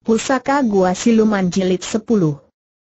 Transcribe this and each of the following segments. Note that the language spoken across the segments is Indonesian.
Pusaka Gua Siluman Jilid 10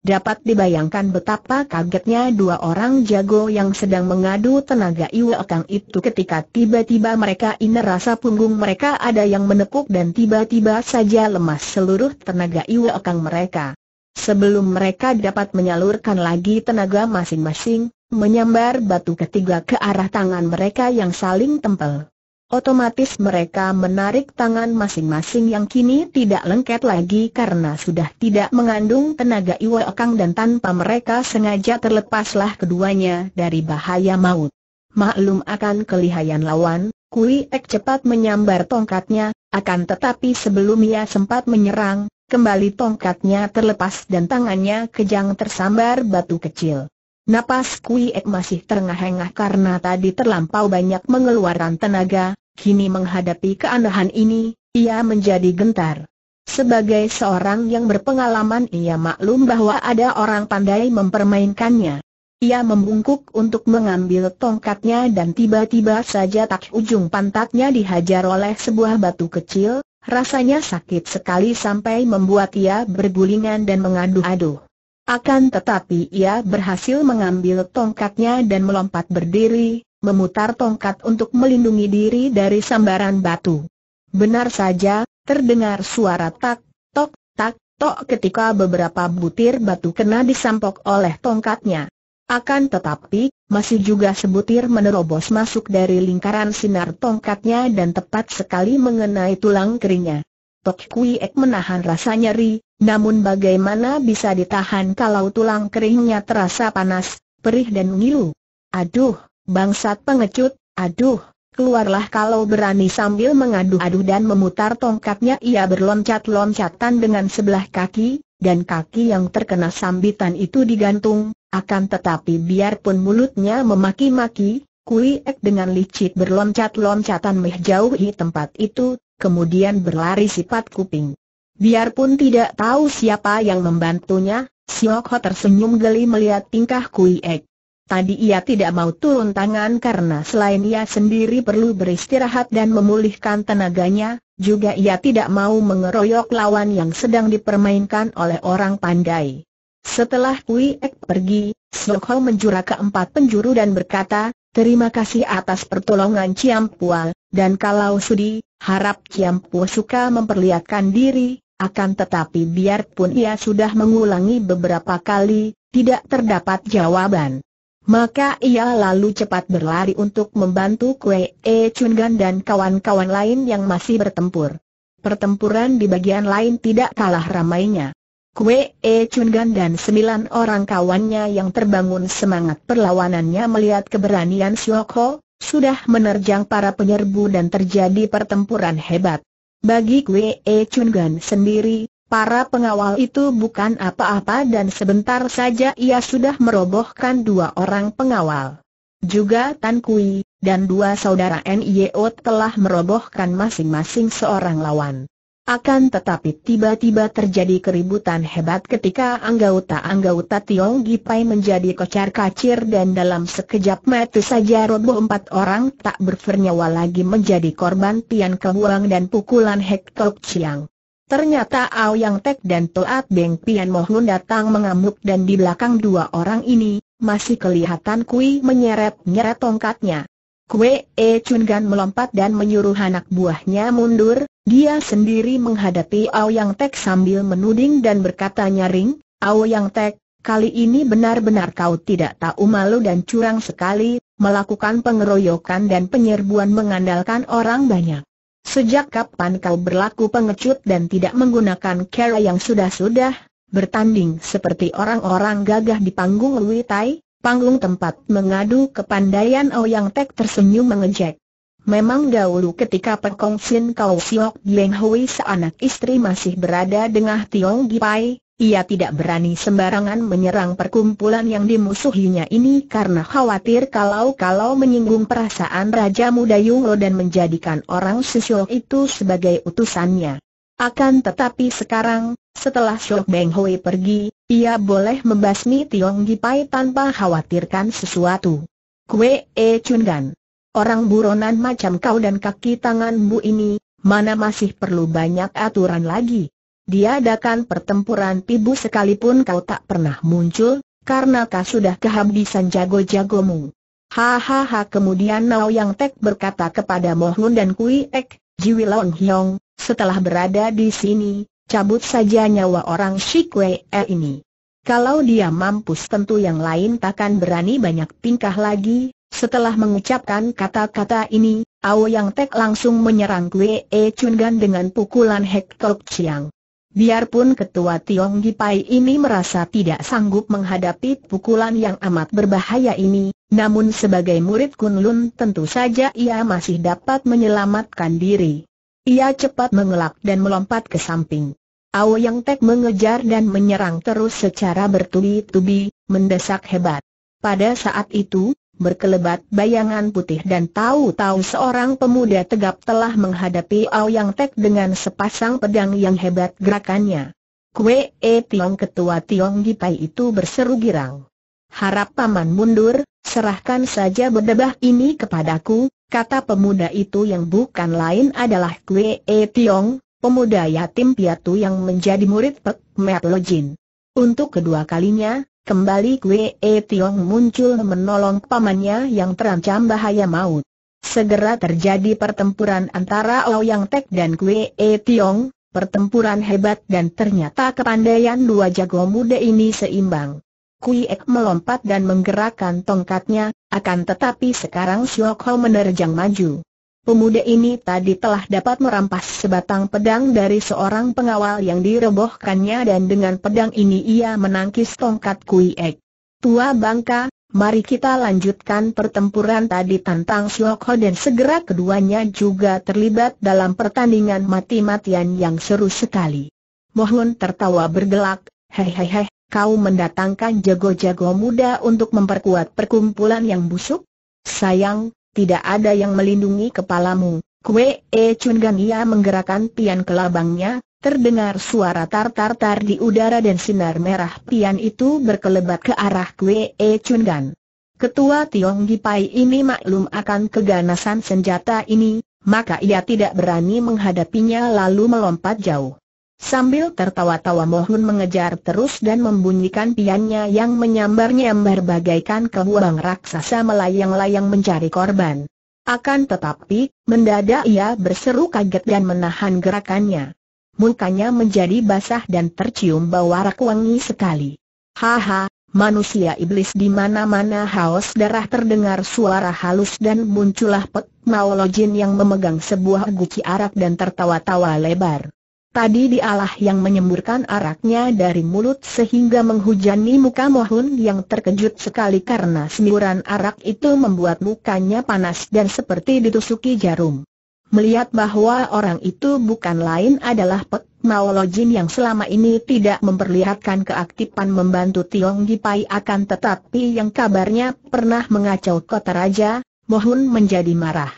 Dapat dibayangkan betapa kagetnya dua orang jago yang sedang mengadu tenaga Iwakang itu ketika tiba-tiba mereka ini rasa punggung mereka ada yang menepuk dan tiba-tiba saja lemas seluruh tenaga Iwakang mereka. Sebelum mereka dapat menyalurkan lagi tenaga masing-masing, menyambar batu ketiga ke arah tangan mereka yang saling tempel. Otomatis mereka menarik tangan masing-masing yang kini tidak lengket lagi karena sudah tidak mengandung tenaga Iwa Kang dan tanpa mereka sengaja terlepaslah keduanya dari bahaya maut. Maklum akan kelihayan lawan, Kui Ek cepat menyambar tongkatnya, akan tetapi sebelum ia sempat menyerang, Kembali tongkatnya terlepas dan tangannya kejang tersambar batu kecil. Napas Kui Ek masih terengah-engah karena tadi terlampau banyak mengeluarkan tenaga, kini menghadapi keanehan ini, ia menjadi gentar. Sebagai seorang yang berpengalaman ia maklum bahwa ada orang pandai mempermainkannya. Ia membungkuk untuk mengambil tongkatnya dan tiba-tiba saja tak ujung pantatnya dihajar oleh sebuah batu kecil, rasanya sakit sekali sampai membuat ia bergulingan dan mengaduh-aduh. Akan tetapi ia berhasil mengambil tongkatnya dan melompat berdiri, memutar tongkat untuk melindungi diri dari sambaran batu. Benar saja, terdengar suara tak, tok, tak, tok ketika beberapa butir batu kena disampok oleh tongkatnya. Akan tetapi, masih juga sebutir menerobos masuk dari lingkaran sinar tongkatnya dan tepat sekali mengenai tulang keringnya. Tok Kui Ek menahan rasa nyeri, namun bagaimana bisa ditahan kalau tulang keringnya terasa panas, perih dan ngilu. Aduh, bangsat pengecut, aduh, keluarlah kalau berani sambil mengadu-adu dan memutar tongkatnya ia berloncat-loncatan dengan sebelah kaki, dan kaki yang terkena sambitan itu digantung, akan tetapi biarpun mulutnya memaki-maki, Kui Ek dengan licik berloncat-loncatan menjauhi tempat itu, kemudian berlari sifat kuping. Biarpun tidak tahu siapa yang membantunya, Siok Ho tersenyum geli melihat tingkah Kui Ek. Tadi ia tidak mau turun tangan karena selain ia sendiri perlu beristirahat dan memulihkan tenaganya, juga ia tidak mau mengeroyok lawan yang sedang dipermainkan oleh orang pandai. Setelah Kui Ek pergi, Siok Ho menjura keempat penjuru dan berkata, Terima kasih atas pertolongan Ciam Pual, dan kalau sudi, harap Ciampu suka memperlihatkan diri, akan tetapi biarpun ia sudah mengulangi beberapa kali, tidak terdapat jawaban. Maka ia lalu cepat berlari untuk membantu Kue E Chungan dan kawan-kawan lain yang masih bertempur. Pertempuran di bagian lain tidak kalah ramainya. Kue E Chungan dan sembilan orang kawannya yang terbangun semangat perlawanannya melihat keberanian Sioko, sudah menerjang para penyerbu dan terjadi pertempuran hebat. Bagi Kwe Chungan sendiri, para pengawal itu bukan apa-apa dan sebentar saja ia sudah merobohkan dua orang pengawal. Juga Tan Kui, dan dua saudara NIO e telah merobohkan masing-masing seorang lawan. Akan tetapi tiba-tiba terjadi keributan hebat ketika anggota-anggota Tiong Gipai menjadi kocar kacir dan dalam sekejap mata saja roboh empat orang tak bernyawa lagi menjadi korban pian kehuang dan pukulan Hek Tok Chiang. Ternyata Aoyang Tek dan Toat Beng Pian Mohun datang mengamuk dan di belakang dua orang ini, masih kelihatan Kui menyeret-nyeret tongkatnya. Kue E Chun Gan melompat dan menyuruh anak buahnya mundur, dia sendiri menghadapi Aoyang Tek sambil menuding dan berkata nyaring, Aoyang Tek, kali ini benar-benar kau tidak tahu malu dan curang sekali, melakukan pengeroyokan dan penyerbuan mengandalkan orang banyak. Sejak kapan kau berlaku pengecut dan tidak menggunakan cara yang sudah-sudah, bertanding seperti orang-orang gagah di panggung Lui Tai? Panggung tempat mengadu kepandaian Ouyang Tek tersenyum mengejek. Memang dahulu ketika Pekong Sin Kau Siok Dieng Hui seanak istri masih berada dengan Tiong Gipai, ia tidak berani sembarangan menyerang perkumpulan yang dimusuhinya ini karena khawatir kalau-kalau menyinggung perasaan Raja Muda Yunglo dan menjadikan orang Sisiok itu sebagai utusannya. Akan tetapi sekarang, setelah Shok Beng Hoi pergi, ia boleh membasmi Tiong Gipai tanpa khawatirkan sesuatu. Kue E Gan, Orang buronan macam kau dan kaki tanganmu ini, mana masih perlu banyak aturan lagi. Diadakan pertempuran pibu sekalipun kau tak pernah muncul, karena kau sudah kehabisan jago-jagomu. Hahaha kemudian Nao Yang Tek berkata kepada Mohun dan Kui Ek, Jiwi Long Hyong, setelah berada di sini, cabut saja nyawa orang Wei e ini. Kalau dia mampus tentu yang lain takkan berani banyak tingkah lagi, setelah mengucapkan kata-kata ini, Ao Yang Tek langsung menyerang Wei E Gan dengan pukulan Hek Tok Chiang. Biarpun ketua Tiong Gipai ini merasa tidak sanggup menghadapi pukulan yang amat berbahaya ini, namun sebagai murid Kunlun tentu saja ia masih dapat menyelamatkan diri. Ia cepat mengelak dan melompat ke samping. Ao Yang Tek mengejar dan menyerang terus secara bertubi-tubi, mendesak hebat. Pada saat itu, berkelebat bayangan putih dan tahu-tahu seorang pemuda tegap telah menghadapi Yang Tek dengan sepasang pedang yang hebat gerakannya. Kue E Tiong Ketua Tiong Gipai itu berseru girang. Harap paman mundur, serahkan saja berdebah ini kepadaku, kata pemuda itu yang bukan lain adalah Kue E Tiong, pemuda yatim piatu yang menjadi murid Pek Untuk kedua kalinya, Kembali Kwe e Tiong muncul menolong pamannya yang terancam bahaya maut. Segera terjadi pertempuran antara Ouyang Tek dan Kwe e Tiong, pertempuran hebat dan ternyata kepandaian dua jago muda ini seimbang. Kui Ek melompat dan menggerakkan tongkatnya, akan tetapi sekarang Siok menerjang maju pemuda ini tadi telah dapat merampas sebatang pedang dari seorang pengawal yang direbohkannya dan dengan pedang ini ia menangkis tongkat Kui Ek. Tua bangka, mari kita lanjutkan pertempuran tadi tantang Siok Ho dan segera keduanya juga terlibat dalam pertandingan mati-matian yang seru sekali. Mohon tertawa bergelak, hei hei hei, kau mendatangkan jago-jago muda untuk memperkuat perkumpulan yang busuk? Sayang, tidak ada yang melindungi kepalamu. Kue E Chun Gan ia menggerakkan pian ke labangnya, terdengar suara tar-tar-tar di udara dan sinar merah pian itu berkelebat ke arah Kue E Chun Gan. Ketua Tiong Gipai ini maklum akan keganasan senjata ini, maka ia tidak berani menghadapinya lalu melompat jauh. Sambil tertawa-tawa Mohun mengejar terus dan membunyikan piannya yang menyambar-nyambar bagaikan kebuang raksasa melayang-layang mencari korban. Akan tetapi, mendadak ia berseru kaget dan menahan gerakannya. Mukanya menjadi basah dan tercium bau arak wangi sekali. Haha, manusia iblis di mana-mana haus darah terdengar suara halus dan muncullah pet Maolojin yang memegang sebuah guci arak dan tertawa-tawa lebar. Tadi dialah yang menyemburkan araknya dari mulut sehingga menghujani muka Mohun yang terkejut sekali karena semburan arak itu membuat mukanya panas dan seperti ditusuki jarum. Melihat bahwa orang itu bukan lain adalah Pek Mao yang selama ini tidak memperlihatkan keaktifan membantu Tiong Gipai akan tetapi yang kabarnya pernah mengacau kota raja, Mohun menjadi marah.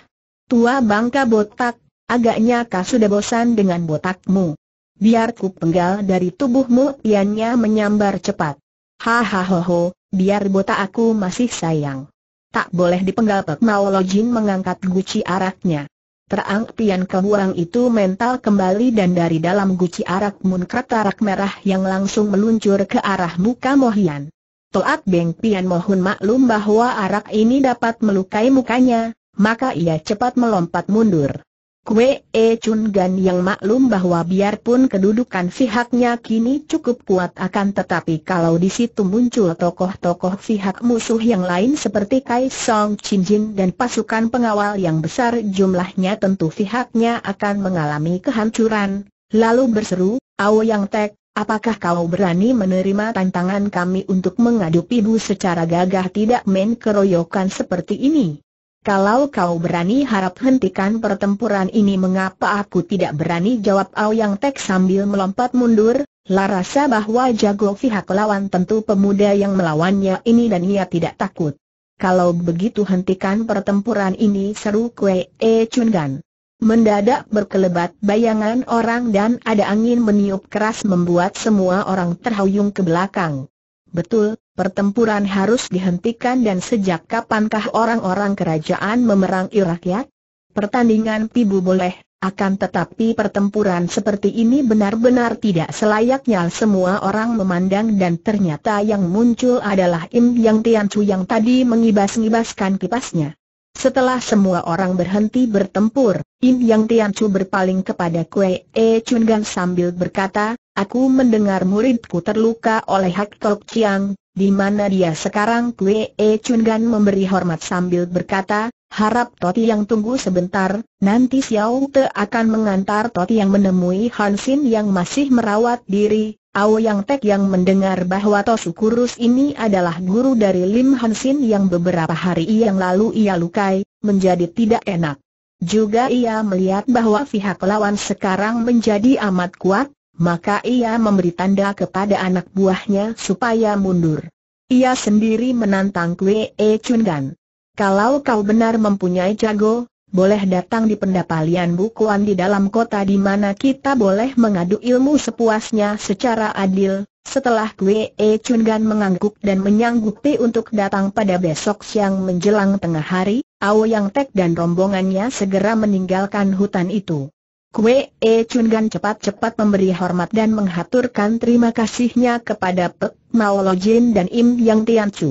Tua bangka botak, Agaknya kau sudah bosan dengan botakmu. Biar ku penggal dari tubuhmu, iannya menyambar cepat. Hahaha, biar botak aku masih sayang. Tak boleh dipenggal Pek Jin mengangkat guci araknya. Terang pian kehuang itu mental kembali dan dari dalam guci arak munkrat arak merah yang langsung meluncur ke arah muka Mohian. Toat Beng Pian mohon maklum bahwa arak ini dapat melukai mukanya, maka ia cepat melompat mundur. Kue E Chun Gan yang maklum bahwa biarpun kedudukan pihaknya kini cukup kuat akan tetapi kalau di situ muncul tokoh-tokoh pihak musuh yang lain seperti Kai Song Chin Jin dan pasukan pengawal yang besar jumlahnya tentu pihaknya akan mengalami kehancuran. Lalu berseru, Ao Yang Tek, apakah kau berani menerima tantangan kami untuk mengadu pibu secara gagah tidak main keroyokan seperti ini? Kalau kau berani harap hentikan pertempuran ini mengapa aku tidak berani jawab Aoyang Tek sambil melompat mundur, Larasa bahwa jago pihak lawan tentu pemuda yang melawannya ini dan ia tidak takut. Kalau begitu hentikan pertempuran ini seru kue E Chungan. Mendadak berkelebat bayangan orang dan ada angin meniup keras membuat semua orang terhuyung ke belakang. Betul, pertempuran harus dihentikan dan sejak kapankah orang-orang kerajaan memerangi rakyat? Pertandingan pibu boleh, akan tetapi pertempuran seperti ini benar-benar tidak selayaknya semua orang memandang dan ternyata yang muncul adalah Im Yang Tian Chu yang tadi mengibas-ngibaskan kipasnya. Setelah semua orang berhenti bertempur, Im Yang Tian Chu berpaling kepada Kue E Chun Gang sambil berkata, Aku mendengar muridku terluka oleh Hak Tok Chiang, di mana dia sekarang Kue E Chun Gan memberi hormat sambil berkata, harap Toti yang tunggu sebentar, nanti Xiao Te akan mengantar Toti yang menemui Han Xin yang masih merawat diri. Ao Yang Tek yang mendengar bahwa Tosu Kurus ini adalah guru dari Lim Han Xin yang beberapa hari yang lalu ia lukai, menjadi tidak enak. Juga ia melihat bahwa pihak lawan sekarang menjadi amat kuat, maka ia memberi tanda kepada anak buahnya supaya mundur. Ia sendiri menantang Kwe E Chun Gan. Kalau kau benar mempunyai jago, boleh datang di pendapalian bukuan di dalam kota di mana kita boleh mengadu ilmu sepuasnya secara adil. Setelah Kwe E Chun Gan mengangguk dan menyanggupi untuk datang pada besok siang menjelang tengah hari, Ao Yang Tek dan rombongannya segera meninggalkan hutan itu. Kue E Gan cepat-cepat memberi hormat dan menghaturkan terima kasihnya kepada Pek Mao Jin dan Im Yang Chu.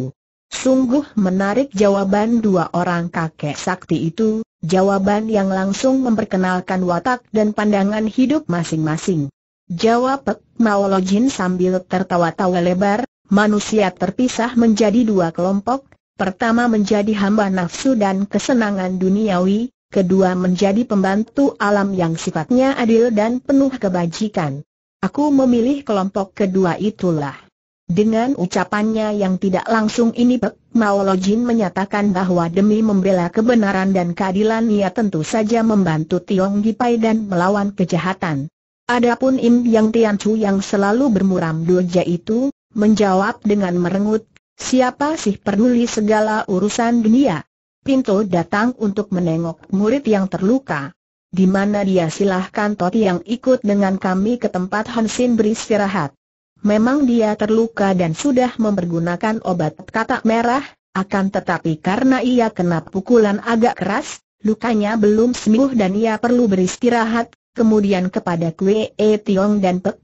Sungguh menarik jawaban dua orang kakek sakti itu, jawaban yang langsung memperkenalkan watak dan pandangan hidup masing-masing. Jawab Pek Mao Jin sambil tertawa-tawa lebar, manusia terpisah menjadi dua kelompok, pertama menjadi hamba nafsu dan kesenangan duniawi, kedua menjadi pembantu alam yang sifatnya adil dan penuh kebajikan. Aku memilih kelompok kedua itulah. Dengan ucapannya yang tidak langsung ini Pek Mao menyatakan bahwa demi membela kebenaran dan keadilan ia tentu saja membantu Tiong Gipai dan melawan kejahatan. Adapun Im Yang Chu yang selalu bermuram doja itu, menjawab dengan merengut, siapa sih peduli segala urusan dunia? Pinto datang untuk menengok murid yang terluka. Di mana dia silahkan Toti yang ikut dengan kami ke tempat Hansin beristirahat. Memang dia terluka dan sudah mempergunakan obat katak merah, akan tetapi karena ia kena pukulan agak keras, lukanya belum sembuh dan ia perlu beristirahat. Kemudian kepada Kwee Tiong dan Pek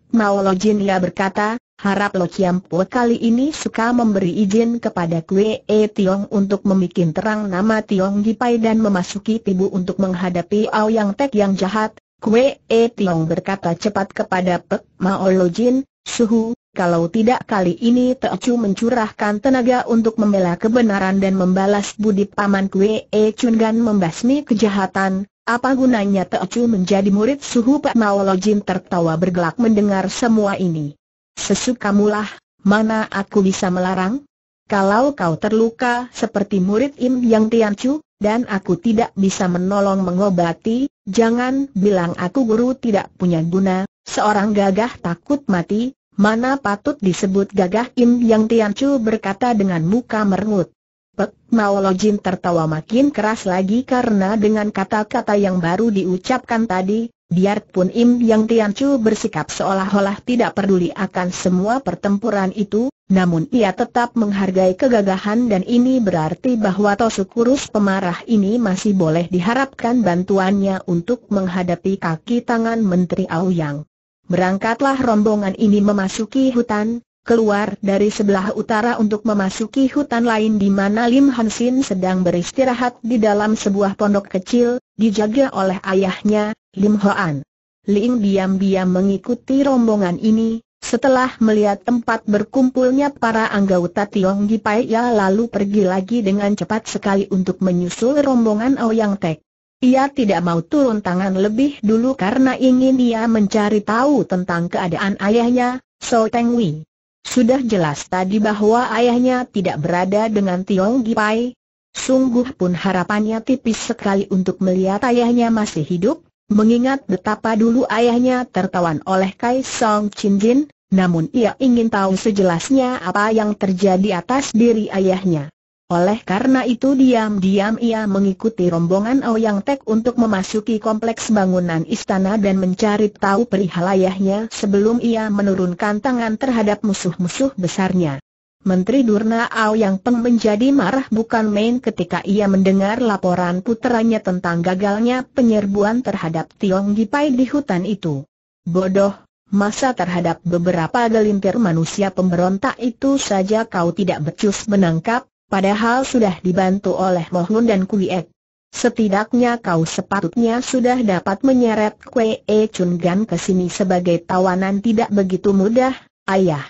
Jin ia berkata, Harap Lo Chiam Po kali ini suka memberi izin kepada Kue E Tiong untuk membuat terang nama Tiong Gipai dan memasuki tibu untuk menghadapi Ao Yang Tek yang jahat. Kue E Tiong berkata cepat kepada Pek Mao Lo Jin, Suhu, kalau tidak kali ini Chu mencurahkan tenaga untuk membela kebenaran dan membalas budi paman Kue E Gan membasmi kejahatan, apa gunanya Chu menjadi murid Suhu Pak Mao Lo Jin tertawa bergelak mendengar semua ini. Sesukamulah, mana aku bisa melarang? Kalau kau terluka seperti murid Im Yang Tiancu, dan aku tidak bisa menolong mengobati, jangan bilang aku guru tidak punya guna, seorang gagah takut mati, mana patut disebut gagah Im Yang Tiancu berkata dengan muka merengut. Pek Maolo tertawa makin keras lagi karena dengan kata-kata yang baru diucapkan tadi, Biarpun Im Yang Chu bersikap seolah-olah tidak peduli akan semua pertempuran itu, namun ia tetap menghargai kegagahan dan ini berarti bahwa Tosukurus pemarah ini masih boleh diharapkan bantuannya untuk menghadapi kaki tangan Menteri Aoyang. Berangkatlah rombongan ini memasuki hutan, keluar dari sebelah utara untuk memasuki hutan lain di mana Lim Han sedang beristirahat di dalam sebuah pondok kecil, dijaga oleh ayahnya, Lim Hoan. Ling diam-diam mengikuti rombongan ini, setelah melihat tempat berkumpulnya para anggota Tiong Gipai ia lalu pergi lagi dengan cepat sekali untuk menyusul rombongan Ouyang oh Tek. Ia tidak mau turun tangan lebih dulu karena ingin ia mencari tahu tentang keadaan ayahnya, So Teng Wei. Sudah jelas tadi bahwa ayahnya tidak berada dengan Tiong Gipai. Sungguh pun harapannya tipis sekali untuk melihat ayahnya masih hidup, mengingat betapa dulu ayahnya tertawan oleh Kai Song Chin Jin, namun ia ingin tahu sejelasnya apa yang terjadi atas diri ayahnya. Oleh karena itu diam-diam ia mengikuti rombongan Ouyang Tek untuk memasuki kompleks bangunan istana dan mencari tahu perihal ayahnya sebelum ia menurunkan tangan terhadap musuh-musuh besarnya. Menteri Durna Ouyang Peng menjadi marah bukan main ketika ia mendengar laporan puteranya tentang gagalnya penyerbuan terhadap Tiong Gipai di hutan itu. Bodoh, masa terhadap beberapa gelintir manusia pemberontak itu saja kau tidak becus menangkap, Padahal sudah dibantu oleh Mohun dan Kuiek. Setidaknya kau sepatutnya sudah dapat menyeret Kue E Chun Gan ke sini sebagai tawanan tidak begitu mudah, ayah.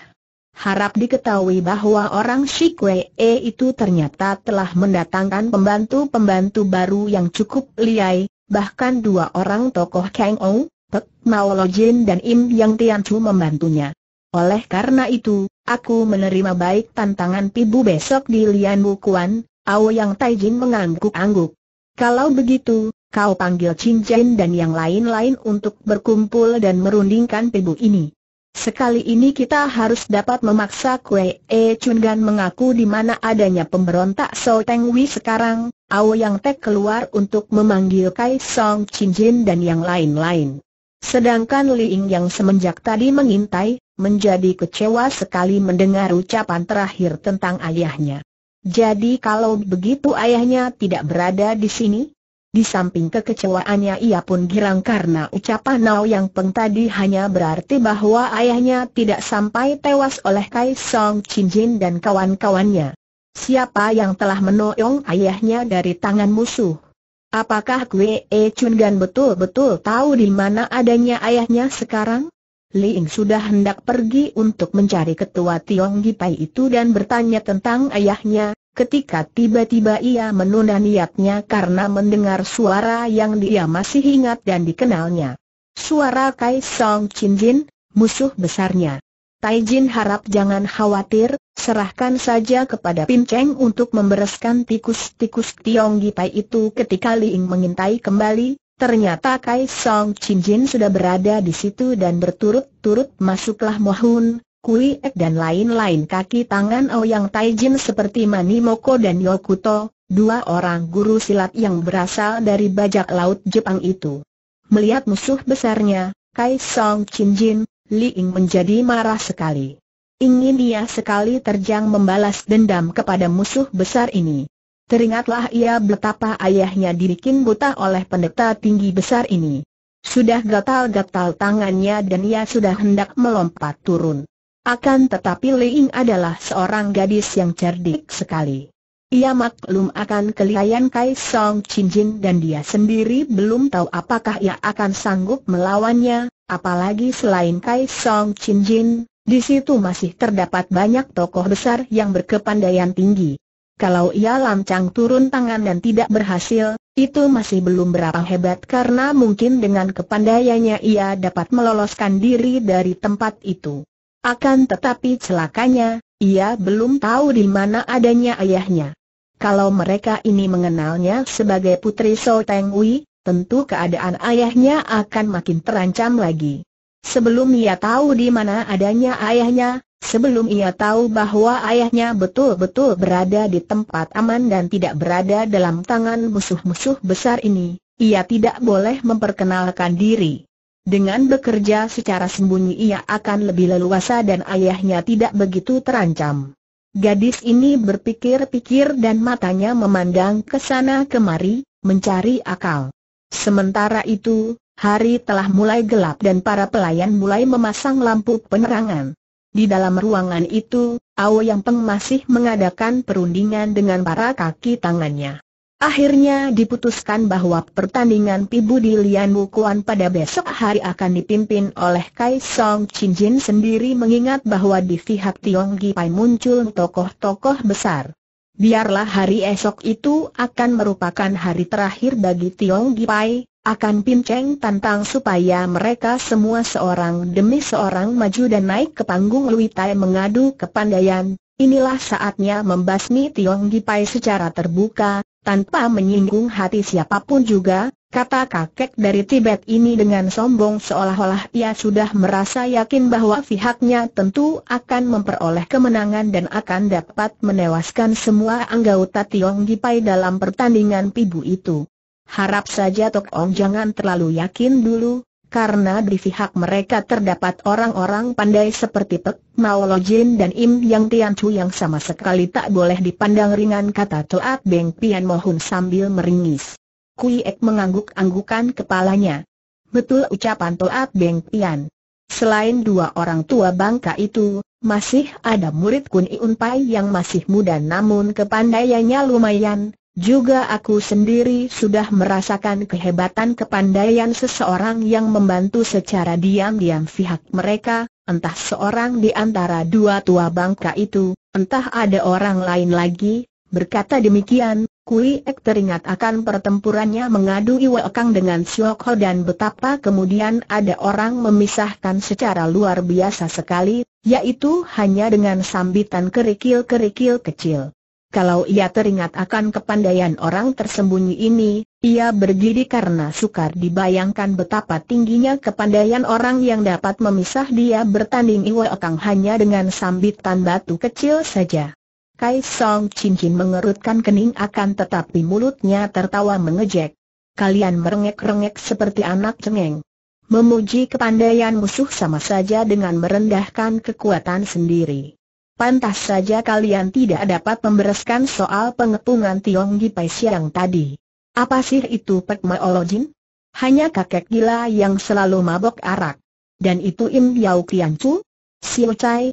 Harap diketahui bahwa orang si E itu ternyata telah mendatangkan pembantu-pembantu baru yang cukup liai, bahkan dua orang tokoh Kang Ou, Pek Mao Lo Jin dan Im Yang Tian Chu membantunya. Oleh karena itu, Aku menerima baik tantangan Pibu besok di Lian bukuan. Wukuan, yang Taijin mengangguk-angguk. Kalau begitu, kau panggil Cincin dan yang lain-lain untuk berkumpul dan merundingkan Pibu ini. Sekali ini kita harus dapat memaksa Kue E Gan mengaku di mana adanya pemberontak So Teng Wei sekarang, yang Tek keluar untuk memanggil Kai Song Cincin dan yang lain-lain. Sedangkan Li Ying yang semenjak tadi mengintai, menjadi kecewa sekali mendengar ucapan terakhir tentang ayahnya. Jadi kalau begitu ayahnya tidak berada di sini? Di samping kekecewaannya ia pun girang karena ucapan Nao Yang Peng tadi hanya berarti bahwa ayahnya tidak sampai tewas oleh Kai Song Chin Jin dan kawan-kawannya. Siapa yang telah menoyong ayahnya dari tangan musuh? Apakah Kwee E Chun Gan betul-betul tahu di mana adanya ayahnya sekarang? Li Ying sudah hendak pergi untuk mencari ketua Tiong Gipai itu dan bertanya tentang ayahnya, ketika tiba-tiba ia menunda niatnya karena mendengar suara yang dia masih ingat dan dikenalnya. Suara Kai Song Chin Jin, musuh besarnya. Tai Jin harap jangan khawatir, serahkan saja kepada Pin Cheng untuk membereskan tikus-tikus Tiong Gipai itu ketika Li Ying mengintai kembali, Ternyata Kai Song Chin Jin sudah berada di situ dan berturut-turut masuklah Mohun, Kui Ek dan lain-lain kaki tangan Ouyang oh Tai Jin seperti Mani Moko dan Yokuto, dua orang guru silat yang berasal dari bajak laut Jepang itu. Melihat musuh besarnya, Kai Song Chin Jin, Li Ying menjadi marah sekali. Ingin dia sekali terjang membalas dendam kepada musuh besar ini. Teringatlah ia betapa ayahnya dibikin buta oleh pendeta tinggi besar ini. Sudah gatal-gatal tangannya dan ia sudah hendak melompat turun. Akan tetapi Ying adalah seorang gadis yang cerdik sekali. Ia maklum akan kelihayan Kai Song Chin Jin dan dia sendiri belum tahu apakah ia akan sanggup melawannya, apalagi selain Kai Song Chin Jin, di situ masih terdapat banyak tokoh besar yang berkepandaian tinggi. Kalau ia lancang turun tangan dan tidak berhasil, itu masih belum berapa hebat karena mungkin dengan kepandaiannya ia dapat meloloskan diri dari tempat itu. Akan tetapi celakanya, ia belum tahu di mana adanya ayahnya. Kalau mereka ini mengenalnya sebagai putri So Teng tentu keadaan ayahnya akan makin terancam lagi. Sebelum ia tahu di mana adanya ayahnya, Sebelum ia tahu bahwa ayahnya betul-betul berada di tempat aman dan tidak berada dalam tangan musuh-musuh besar ini, ia tidak boleh memperkenalkan diri. Dengan bekerja secara sembunyi ia akan lebih leluasa dan ayahnya tidak begitu terancam. Gadis ini berpikir-pikir dan matanya memandang ke sana kemari, mencari akal. Sementara itu, hari telah mulai gelap dan para pelayan mulai memasang lampu penerangan. Di dalam ruangan itu, Ao Yang Peng masih mengadakan perundingan dengan para kaki tangannya. Akhirnya diputuskan bahwa pertandingan Pibu di Lian Wukuan pada besok hari akan dipimpin oleh Kai Song Chin Jin sendiri mengingat bahwa di pihak Tionggi Pai muncul tokoh-tokoh besar. Biarlah hari esok itu akan merupakan hari terakhir bagi Tiong Gipai, akan pinceng tantang supaya mereka semua seorang demi seorang maju dan naik ke panggung Lui Tai mengadu kepandaian, inilah saatnya membasmi Tiong Gipai secara terbuka, tanpa menyinggung hati siapapun juga, kata kakek dari Tibet ini dengan sombong seolah-olah ia sudah merasa yakin bahwa pihaknya tentu akan memperoleh kemenangan dan akan dapat menewaskan semua anggota Tiong Gipai dalam pertandingan pibu itu. Harap saja Tok Ong jangan terlalu yakin dulu, karena di pihak mereka terdapat orang-orang pandai seperti Pek, Mao Jin dan Im Yang Tian Chu yang sama sekali tak boleh dipandang ringan kata Toat Beng Pian Mohun sambil meringis. Kui Ek mengangguk-anggukan kepalanya. Betul ucapan Toat Beng Pian. Selain dua orang tua bangka itu, masih ada murid Kun Iun Pai yang masih muda namun kepandaiannya lumayan, juga aku sendiri sudah merasakan kehebatan kepandaian seseorang yang membantu secara diam-diam pihak mereka, entah seorang di antara dua tua bangka itu, entah ada orang lain lagi, berkata demikian, Kui Ek teringat akan pertempurannya mengadu Iwa Kang dengan Siok dan betapa kemudian ada orang memisahkan secara luar biasa sekali, yaitu hanya dengan sambitan kerikil-kerikil kecil. Kalau ia teringat akan kepandaian orang tersembunyi ini, ia berdiri karena sukar dibayangkan betapa tingginya kepandaian orang yang dapat memisah dia bertanding Iwa Kang hanya dengan sambitan batu kecil saja. Kai Song Cincin mengerutkan kening akan tetapi mulutnya tertawa mengejek. Kalian merengek-rengek seperti anak cengeng. Memuji kepandaian musuh sama saja dengan merendahkan kekuatan sendiri. Pantas saja kalian tidak dapat membereskan soal pengepungan Tiong Pai Siang tadi. Apa sih itu pekmeologin? Hanya kakek gila yang selalu mabok arak. Dan itu Im Yau Kian Chu? Siu Chai,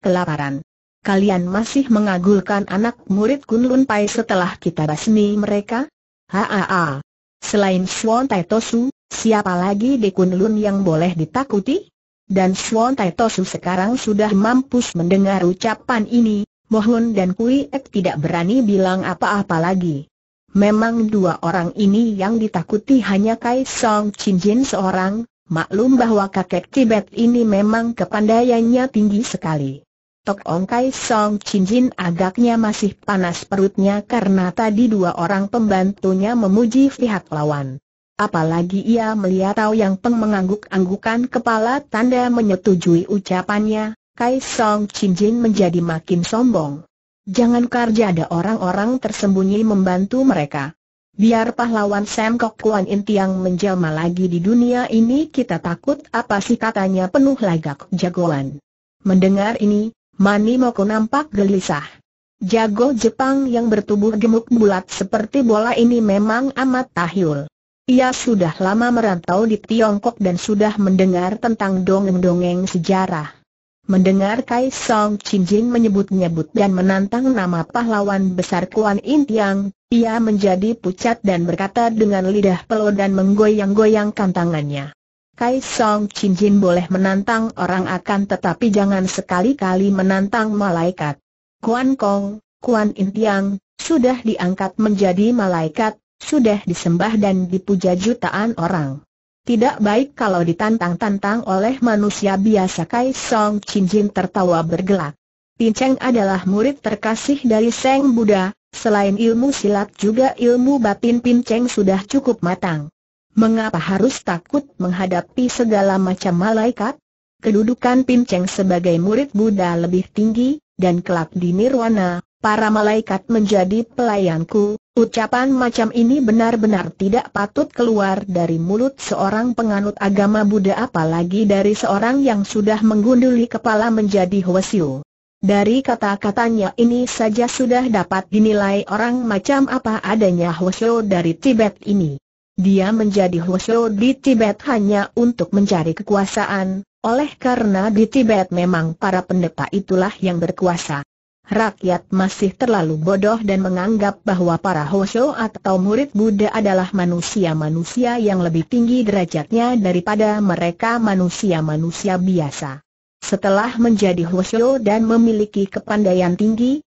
kelaparan. Kalian masih mengagulkan anak murid Kun Lun Pai setelah kita basmi mereka? Haa. Selain Swan Tai Tosu, siapa lagi di Kun Lun yang boleh ditakuti? dan Swan Tai Tosu sekarang sudah mampus mendengar ucapan ini, Mohun dan Kui Ek tidak berani bilang apa-apa lagi. Memang dua orang ini yang ditakuti hanya Kai Song Chin Jin seorang, maklum bahwa kakek Tibet ini memang kepandaiannya tinggi sekali. Tok Ong Kai Song Chin Jin agaknya masih panas perutnya karena tadi dua orang pembantunya memuji pihak lawan. Apalagi ia melihat Tao Yang Peng mengangguk-anggukan kepala tanda menyetujui ucapannya, Kai Song Chin Jin menjadi makin sombong. Jangan kerja ada orang-orang tersembunyi membantu mereka. Biar pahlawan Sam Kok Kuan In Tiang menjelma lagi di dunia ini kita takut apa sih katanya penuh lagak jagoan. Mendengar ini, Mani Moko nampak gelisah. Jago Jepang yang bertubuh gemuk bulat seperti bola ini memang amat tahil. Ia sudah lama merantau di Tiongkok dan sudah mendengar tentang dongeng-dongeng sejarah. Mendengar Kai Song Chin Jin menyebut-nyebut dan menantang nama pahlawan besar Kuan In Tiang, ia menjadi pucat dan berkata dengan lidah peluh dan menggoyang-goyangkan tangannya. Kai Song Chin Jin boleh menantang orang akan tetapi jangan sekali-kali menantang malaikat. Kuan Kong, Kuan In Tiang, sudah diangkat menjadi malaikat, sudah disembah dan dipuja jutaan orang. Tidak baik kalau ditantang-tantang oleh manusia biasa Kai Song Chin Jin tertawa bergelak. Pinceng adalah murid terkasih dari Seng Buddha, selain ilmu silat juga ilmu batin Pinceng sudah cukup matang. Mengapa harus takut menghadapi segala macam malaikat? Kedudukan Pinceng sebagai murid Buddha lebih tinggi, dan kelak di Nirwana, para malaikat menjadi pelayanku, Ucapan macam ini benar-benar tidak patut keluar dari mulut seorang penganut agama Buddha apalagi dari seorang yang sudah menggunduli kepala menjadi Hwasyu. Dari kata-katanya ini saja sudah dapat dinilai orang macam apa adanya Hwasyu dari Tibet ini. Dia menjadi Hwasyu di Tibet hanya untuk mencari kekuasaan, oleh karena di Tibet memang para pendeta itulah yang berkuasa rakyat masih terlalu bodoh dan menganggap bahwa para Hosho atau murid Buddha adalah manusia-manusia yang lebih tinggi derajatnya daripada mereka manusia-manusia biasa. Setelah menjadi Hosho dan memiliki kepandaian tinggi,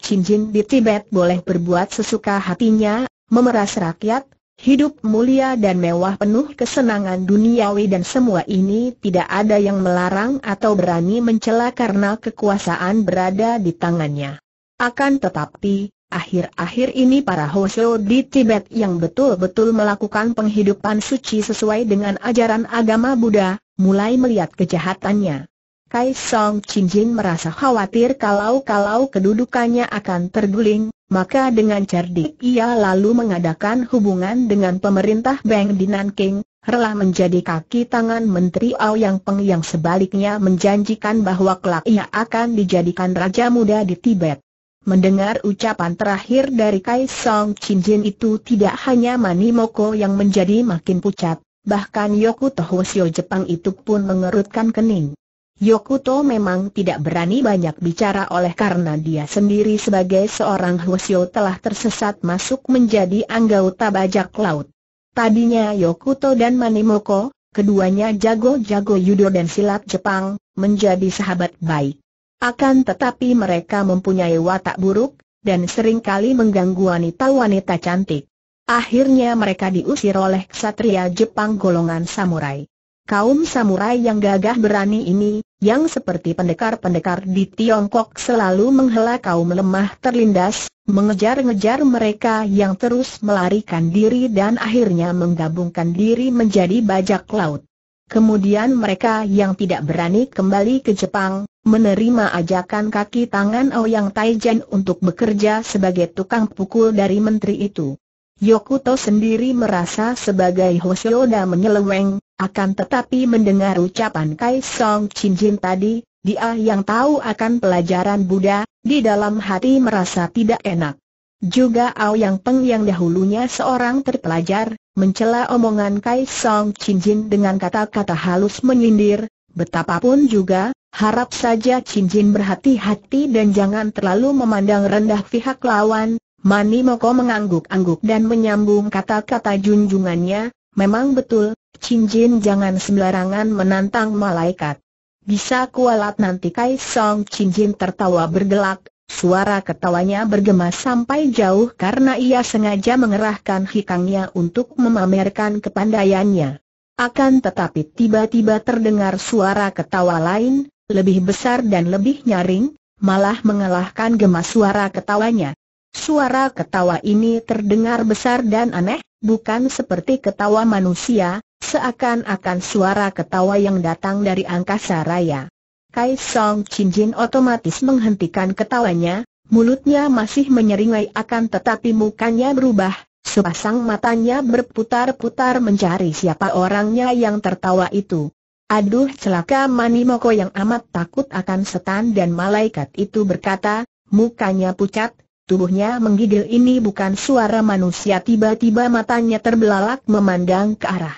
Chin Jin di Tibet boleh berbuat sesuka hatinya, memeras rakyat, Hidup mulia dan mewah penuh kesenangan duniawi dan semua ini tidak ada yang melarang atau berani mencela karena kekuasaan berada di tangannya. Akan tetapi, akhir-akhir ini para Hoseo di Tibet yang betul-betul melakukan penghidupan suci sesuai dengan ajaran agama Buddha, mulai melihat kejahatannya. Kai Song Chin Jin merasa khawatir kalau-kalau kedudukannya akan terguling, maka dengan cerdik ia lalu mengadakan hubungan dengan pemerintah Bank di Nanking, rela menjadi kaki tangan Menteri Yang Peng yang sebaliknya menjanjikan bahwa kelak ia akan dijadikan Raja Muda di Tibet. Mendengar ucapan terakhir dari Kaisong Jin itu tidak hanya Mani Moko yang menjadi makin pucat, bahkan Yoku Tohosio Jepang itu pun mengerutkan kening. Yokuto memang tidak berani banyak bicara oleh karena dia sendiri sebagai seorang Hwasyo telah tersesat masuk menjadi anggota bajak laut. Tadinya Yokuto dan Manimoko, keduanya jago-jago judo dan silat Jepang, menjadi sahabat baik. Akan tetapi mereka mempunyai watak buruk, dan sering kali mengganggu wanita-wanita cantik. Akhirnya mereka diusir oleh ksatria Jepang golongan samurai. Kaum samurai yang gagah berani ini, yang seperti pendekar-pendekar di Tiongkok selalu menghela kaum lemah terlindas, mengejar-ngejar mereka yang terus melarikan diri dan akhirnya menggabungkan diri menjadi bajak laut. Kemudian mereka yang tidak berani kembali ke Jepang, menerima ajakan kaki tangan Ouyang Taijen untuk bekerja sebagai tukang pukul dari menteri itu. Yokuto sendiri merasa sebagai Hoshioda menyeleweng, akan tetapi mendengar ucapan Kai Kaisong Jin tadi, dia yang tahu akan pelajaran Buddha, di dalam hati merasa tidak enak. Juga Ao Yang Peng yang dahulunya seorang terpelajar, mencela omongan Kai Kaisong Jin dengan kata-kata halus menyindir, betapapun juga, harap saja Jin berhati-hati dan jangan terlalu memandang rendah pihak lawan, Mani Moko mengangguk-angguk dan menyambung kata-kata junjungannya, memang betul, cincin jangan sembarangan menantang malaikat. Bisa kualat nanti Kai Kaisong cincin tertawa bergelak, suara ketawanya bergema sampai jauh karena ia sengaja mengerahkan hikangnya untuk memamerkan kepandaiannya. Akan tetapi tiba-tiba terdengar suara ketawa lain, lebih besar dan lebih nyaring, malah mengalahkan gema suara ketawanya. Suara ketawa ini terdengar besar dan aneh, bukan seperti ketawa manusia, seakan-akan suara ketawa yang datang dari angkasa raya. Kai Song Jin otomatis menghentikan ketawanya, mulutnya masih menyeringai akan tetapi mukanya berubah, sepasang matanya berputar-putar mencari siapa orangnya yang tertawa itu. Aduh celaka Manimoko yang amat takut akan setan dan malaikat itu berkata, mukanya pucat, Tubuhnya menggigil ini bukan suara manusia tiba-tiba matanya terbelalak memandang ke arah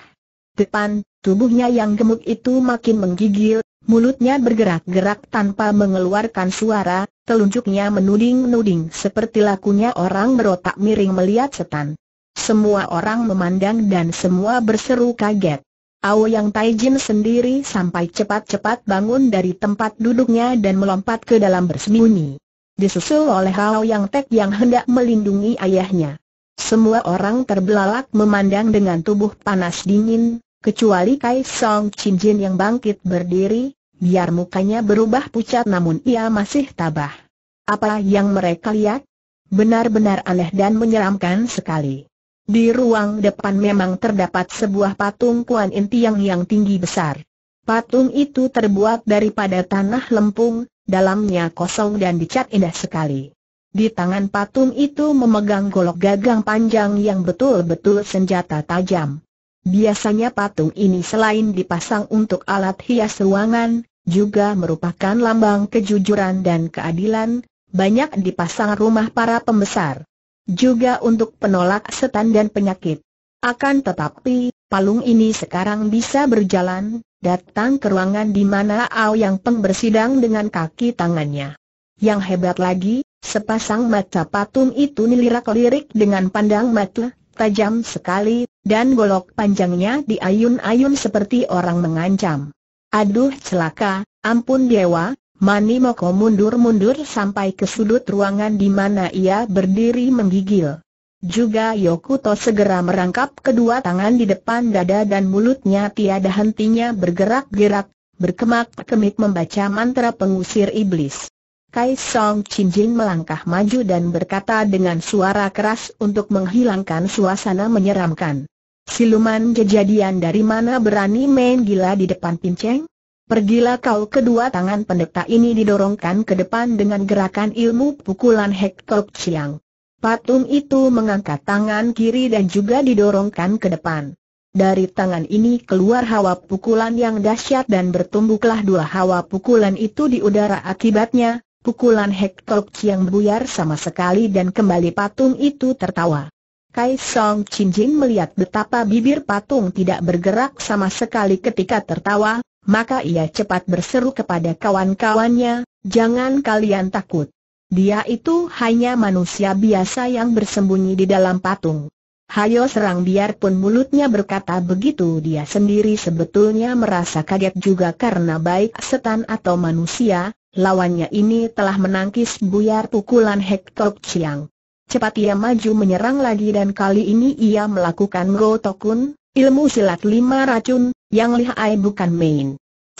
depan, tubuhnya yang gemuk itu makin menggigil, mulutnya bergerak-gerak tanpa mengeluarkan suara, telunjuknya menuding-nuding seperti lakunya orang berotak miring melihat setan. Semua orang memandang dan semua berseru kaget. Ao yang Taijin sendiri sampai cepat-cepat bangun dari tempat duduknya dan melompat ke dalam bersembunyi disusul oleh Hao Yang Tek yang hendak melindungi ayahnya. Semua orang terbelalak memandang dengan tubuh panas dingin, kecuali Kai Song Chin Jin yang bangkit berdiri, biar mukanya berubah pucat namun ia masih tabah. Apa yang mereka lihat? Benar-benar aneh dan menyeramkan sekali. Di ruang depan memang terdapat sebuah patung Kuan Intiang yang tinggi besar. Patung itu terbuat daripada tanah lempung, Dalamnya kosong dan dicat indah sekali. Di tangan patung itu memegang golok gagang panjang yang betul-betul senjata tajam. Biasanya patung ini selain dipasang untuk alat hias ruangan, juga merupakan lambang kejujuran dan keadilan, banyak dipasang rumah para pembesar. Juga untuk penolak setan dan penyakit. Akan tetapi, palung ini sekarang bisa berjalan, datang ke ruangan di mana Ao Yang Peng bersidang dengan kaki tangannya. Yang hebat lagi, sepasang mata patung itu nilirak-lirik dengan pandang mata, tajam sekali, dan golok panjangnya diayun-ayun seperti orang mengancam. Aduh celaka, ampun dewa, Mani Moko mundur-mundur sampai ke sudut ruangan di mana ia berdiri menggigil. Juga Yokuto segera merangkap kedua tangan di depan dada dan mulutnya tiada hentinya bergerak-gerak, berkemak-kemik membaca mantra pengusir iblis. Kai Song Chin Jin melangkah maju dan berkata dengan suara keras untuk menghilangkan suasana menyeramkan. Siluman kejadian dari mana berani main gila di depan pinceng? Pergilah kau kedua tangan pendeta ini didorongkan ke depan dengan gerakan ilmu pukulan Tok Chiang. Patung itu mengangkat tangan kiri dan juga didorongkan ke depan. Dari tangan ini keluar hawa pukulan yang dahsyat dan bertumbuklah dua hawa pukulan itu di udara akibatnya, pukulan Hector yang buyar sama sekali dan kembali patung itu tertawa. Kai Song Chin Jin melihat betapa bibir patung tidak bergerak sama sekali ketika tertawa, maka ia cepat berseru kepada kawan-kawannya, jangan kalian takut. Dia itu hanya manusia biasa yang bersembunyi di dalam patung. Hayo serang biarpun mulutnya berkata begitu dia sendiri sebetulnya merasa kaget juga karena baik setan atau manusia, lawannya ini telah menangkis buyar pukulan Hektok Chiang. Cepat ia maju menyerang lagi dan kali ini ia melakukan Go Tokun, ilmu silat lima racun, yang lihai bukan main.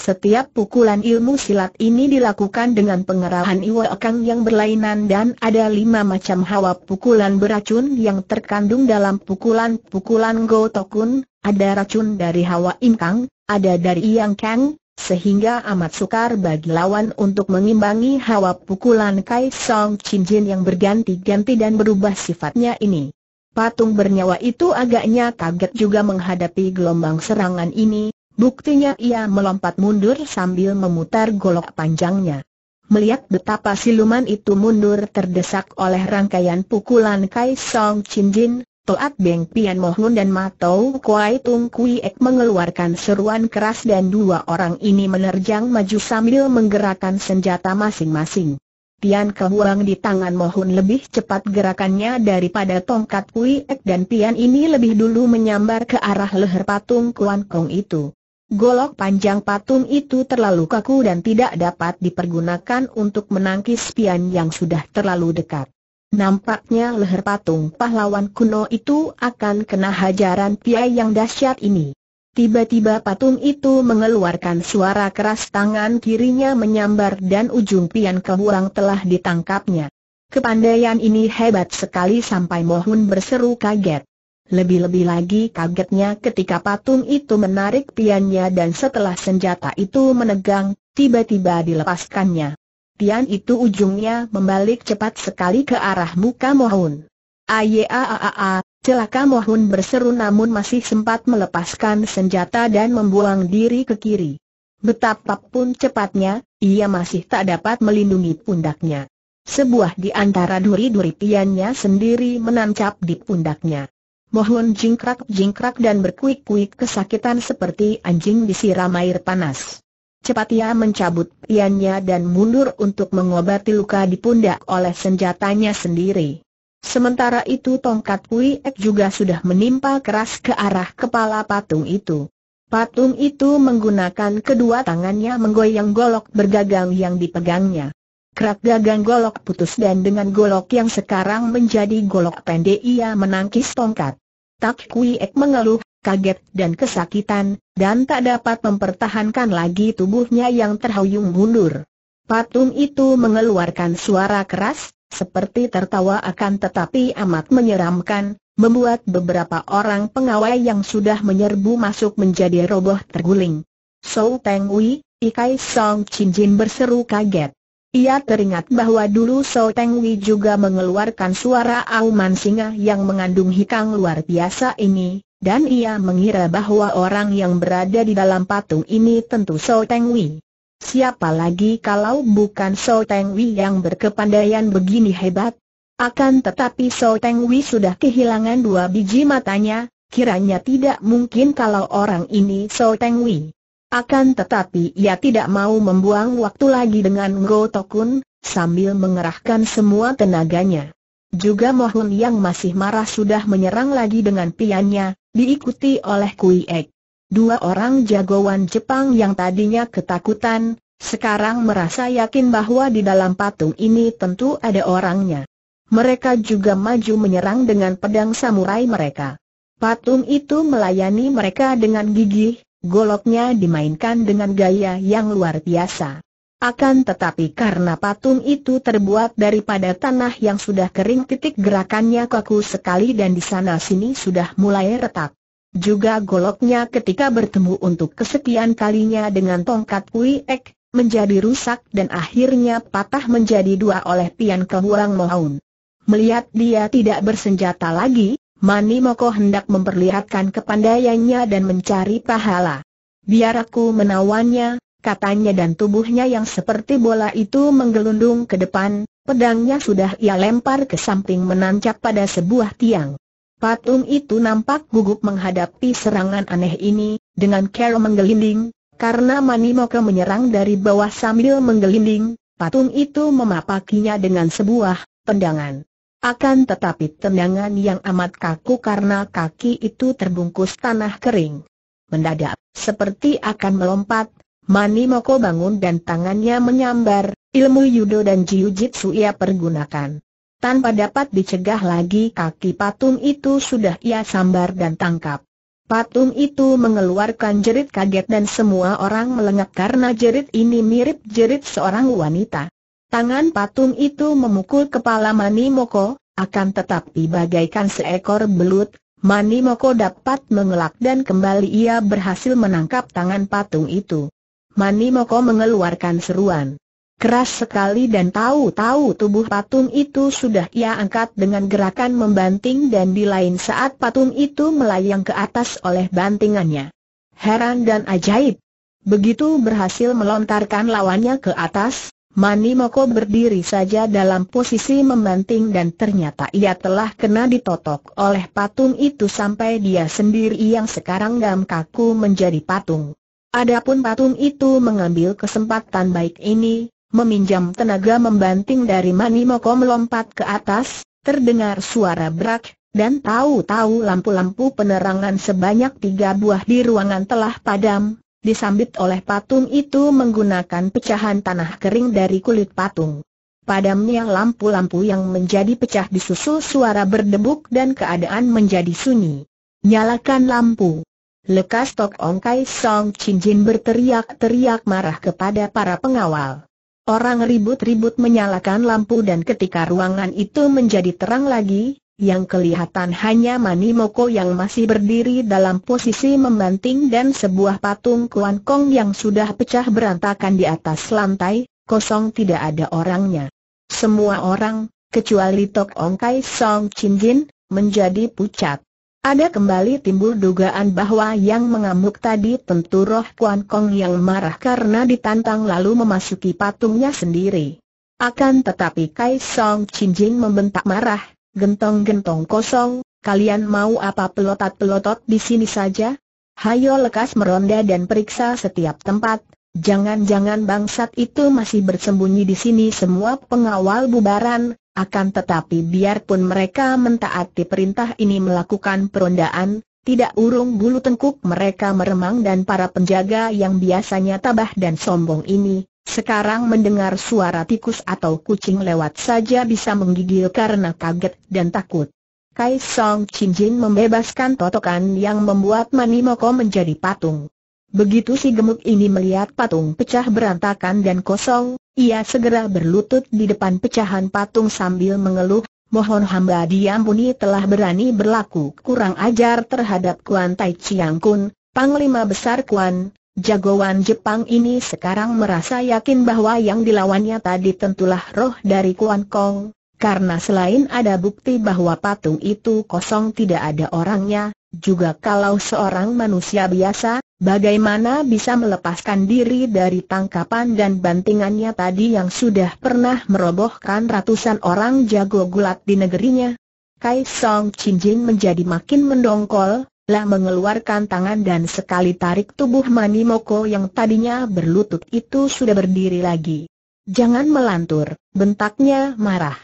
Setiap pukulan ilmu silat ini dilakukan dengan pengerahan Iwa Kang yang berlainan dan ada lima macam hawa pukulan beracun yang terkandung dalam pukulan-pukulan Gotokun, ada racun dari hawa Im ada dari iang Kang, sehingga amat sukar bagi lawan untuk mengimbangi hawa pukulan Kai Song Chin Jin yang berganti-ganti dan berubah sifatnya ini. Patung bernyawa itu agaknya kaget juga menghadapi gelombang serangan ini, Buktinya ia melompat mundur sambil memutar golok panjangnya. Melihat betapa siluman itu mundur terdesak oleh rangkaian pukulan Kai Song Chin Jin, Toat Beng Pian Mohun dan Matou Kuai Tung Kui Ek mengeluarkan seruan keras dan dua orang ini menerjang maju sambil menggerakkan senjata masing-masing. Pian Kehuang di tangan Mohun lebih cepat gerakannya daripada tongkat Kui Ek dan Pian ini lebih dulu menyambar ke arah leher patung Kuan Kong itu. Golok panjang patung itu terlalu kaku dan tidak dapat dipergunakan untuk menangkis pian yang sudah terlalu dekat. Nampaknya leher patung pahlawan kuno itu akan kena hajaran pia yang dahsyat ini. Tiba-tiba patung itu mengeluarkan suara keras tangan kirinya menyambar dan ujung pian kehurang telah ditangkapnya. Kepandaian ini hebat sekali sampai Mohun berseru kaget. Lebih-lebih lagi kagetnya ketika patung itu menarik piannya dan setelah senjata itu menegang, tiba-tiba dilepaskannya. Pian itu ujungnya membalik cepat sekali ke arah muka Mohun. Ayaaaa, celaka Mohun berseru namun masih sempat melepaskan senjata dan membuang diri ke kiri. Betapapun cepatnya, ia masih tak dapat melindungi pundaknya. Sebuah di antara duri-duri piannya sendiri menancap di pundaknya. Mohon jingkrak-jingkrak dan berkuik-kuik kesakitan seperti anjing disiram air panas. Cepat ia mencabut piannya dan mundur untuk mengobati luka di pundak oleh senjatanya sendiri. Sementara itu tongkat Kui Ek juga sudah menimpa keras ke arah kepala patung itu. Patung itu menggunakan kedua tangannya menggoyang golok bergagang yang dipegangnya. Kerak gagang golok putus dan dengan golok yang sekarang menjadi golok pendek ia menangkis tongkat. Tak Kui Ek mengeluh, kaget dan kesakitan, dan tak dapat mempertahankan lagi tubuhnya yang terhuyung mundur. Patung itu mengeluarkan suara keras, seperti tertawa akan tetapi amat menyeramkan, membuat beberapa orang pengawal yang sudah menyerbu masuk menjadi roboh terguling. So Teng Wei, Ikai Song Chin Jin berseru kaget. Ia teringat bahwa dulu So Teng Wei juga mengeluarkan suara auman singa yang mengandung hikang luar biasa ini, dan ia mengira bahwa orang yang berada di dalam patung ini tentu So Teng Wei. Siapa lagi kalau bukan So Teng Wei yang berkepandaian begini hebat? Akan tetapi So Teng Wei sudah kehilangan dua biji matanya, kiranya tidak mungkin kalau orang ini So Teng Wei. Akan tetapi ia tidak mau membuang waktu lagi dengan Ngo Tokun, sambil mengerahkan semua tenaganya. Juga Mohun yang masih marah sudah menyerang lagi dengan piannya, diikuti oleh Kui Ek. Dua orang jagoan Jepang yang tadinya ketakutan, sekarang merasa yakin bahwa di dalam patung ini tentu ada orangnya. Mereka juga maju menyerang dengan pedang samurai mereka. Patung itu melayani mereka dengan gigih, goloknya dimainkan dengan gaya yang luar biasa. Akan tetapi karena patung itu terbuat daripada tanah yang sudah kering titik gerakannya kaku sekali dan di sana sini sudah mulai retak. Juga goloknya ketika bertemu untuk kesekian kalinya dengan tongkat Kui Ek, menjadi rusak dan akhirnya patah menjadi dua oleh Pian Kehuang mohon. Melihat dia tidak bersenjata lagi, Mani Moko hendak memperlihatkan kepandaiannya dan mencari pahala. Biar aku menawannya, katanya dan tubuhnya yang seperti bola itu menggelundung ke depan, pedangnya sudah ia lempar ke samping menancap pada sebuah tiang. Patung itu nampak gugup menghadapi serangan aneh ini, dengan cara menggelinding, karena Mani Moko menyerang dari bawah sambil menggelinding, patung itu memapakinya dengan sebuah tendangan. Akan tetapi tendangan yang amat kaku karena kaki itu terbungkus tanah kering. Mendadak, seperti akan melompat, Mani Moko bangun dan tangannya menyambar, ilmu judo dan jiu-jitsu ia pergunakan. Tanpa dapat dicegah lagi kaki patung itu sudah ia sambar dan tangkap. Patung itu mengeluarkan jerit kaget dan semua orang melengak karena jerit ini mirip jerit seorang wanita. Tangan patung itu memukul kepala Mani Moko, akan tetapi bagaikan seekor belut, Mani Moko dapat mengelak dan kembali ia berhasil menangkap tangan patung itu. Mani Moko mengeluarkan seruan. Keras sekali dan tahu-tahu tubuh patung itu sudah ia angkat dengan gerakan membanting dan di lain saat patung itu melayang ke atas oleh bantingannya. Heran dan ajaib. Begitu berhasil melontarkan lawannya ke atas, Mani Moko berdiri saja dalam posisi membanting dan ternyata ia telah kena ditotok oleh patung itu sampai dia sendiri yang sekarang gam kaku menjadi patung. Adapun patung itu mengambil kesempatan baik ini, meminjam tenaga membanting dari Mani Moko melompat ke atas, terdengar suara berak, dan tahu-tahu lampu-lampu penerangan sebanyak tiga buah di ruangan telah padam, disambit oleh patung itu menggunakan pecahan tanah kering dari kulit patung. Padamnya lampu-lampu yang menjadi pecah disusul suara berdebuk dan keadaan menjadi sunyi. Nyalakan lampu. Lekas Tok Ong Kai Song Chin Jin berteriak-teriak marah kepada para pengawal. Orang ribut-ribut menyalakan lampu dan ketika ruangan itu menjadi terang lagi, yang kelihatan hanya Manimoko yang masih berdiri dalam posisi membanting dan sebuah patung Kuan Kong yang sudah pecah berantakan di atas lantai, kosong tidak ada orangnya. Semua orang, kecuali Tok Ong Kai Song Chin Jin, menjadi pucat. Ada kembali timbul dugaan bahwa yang mengamuk tadi tentu roh Kuan Kong yang marah karena ditantang lalu memasuki patungnya sendiri. Akan tetapi Kai Song Chin Jin membentak marah, Gentong-gentong kosong, kalian mau apa pelotot-pelotot di sini saja? Hayo lekas meronda dan periksa setiap tempat, jangan-jangan bangsat itu masih bersembunyi di sini semua pengawal bubaran, akan tetapi biarpun mereka mentaati perintah ini melakukan perondaan, tidak urung bulu tengkuk mereka meremang dan para penjaga yang biasanya tabah dan sombong ini, sekarang mendengar suara tikus atau kucing lewat saja bisa menggigil karena kaget dan takut. Kai Song Chin Jin membebaskan totokan yang membuat Moko menjadi patung. Begitu si gemuk ini melihat patung pecah berantakan dan kosong, ia segera berlutut di depan pecahan patung sambil mengeluh, mohon hamba diampuni telah berani berlaku kurang ajar terhadap Kuan Tai Chiang Kun, Panglima Besar Kuan, Jagoan Jepang ini sekarang merasa yakin bahwa yang dilawannya tadi tentulah roh dari Kuan Kong, karena selain ada bukti bahwa patung itu kosong tidak ada orangnya, juga kalau seorang manusia biasa, bagaimana bisa melepaskan diri dari tangkapan dan bantingannya tadi yang sudah pernah merobohkan ratusan orang jago gulat di negerinya? Kai Song Chin Jin menjadi makin mendongkol, lah mengeluarkan tangan dan sekali tarik tubuh Mani Moko yang tadinya berlutut itu sudah berdiri lagi. Jangan melantur, bentaknya marah.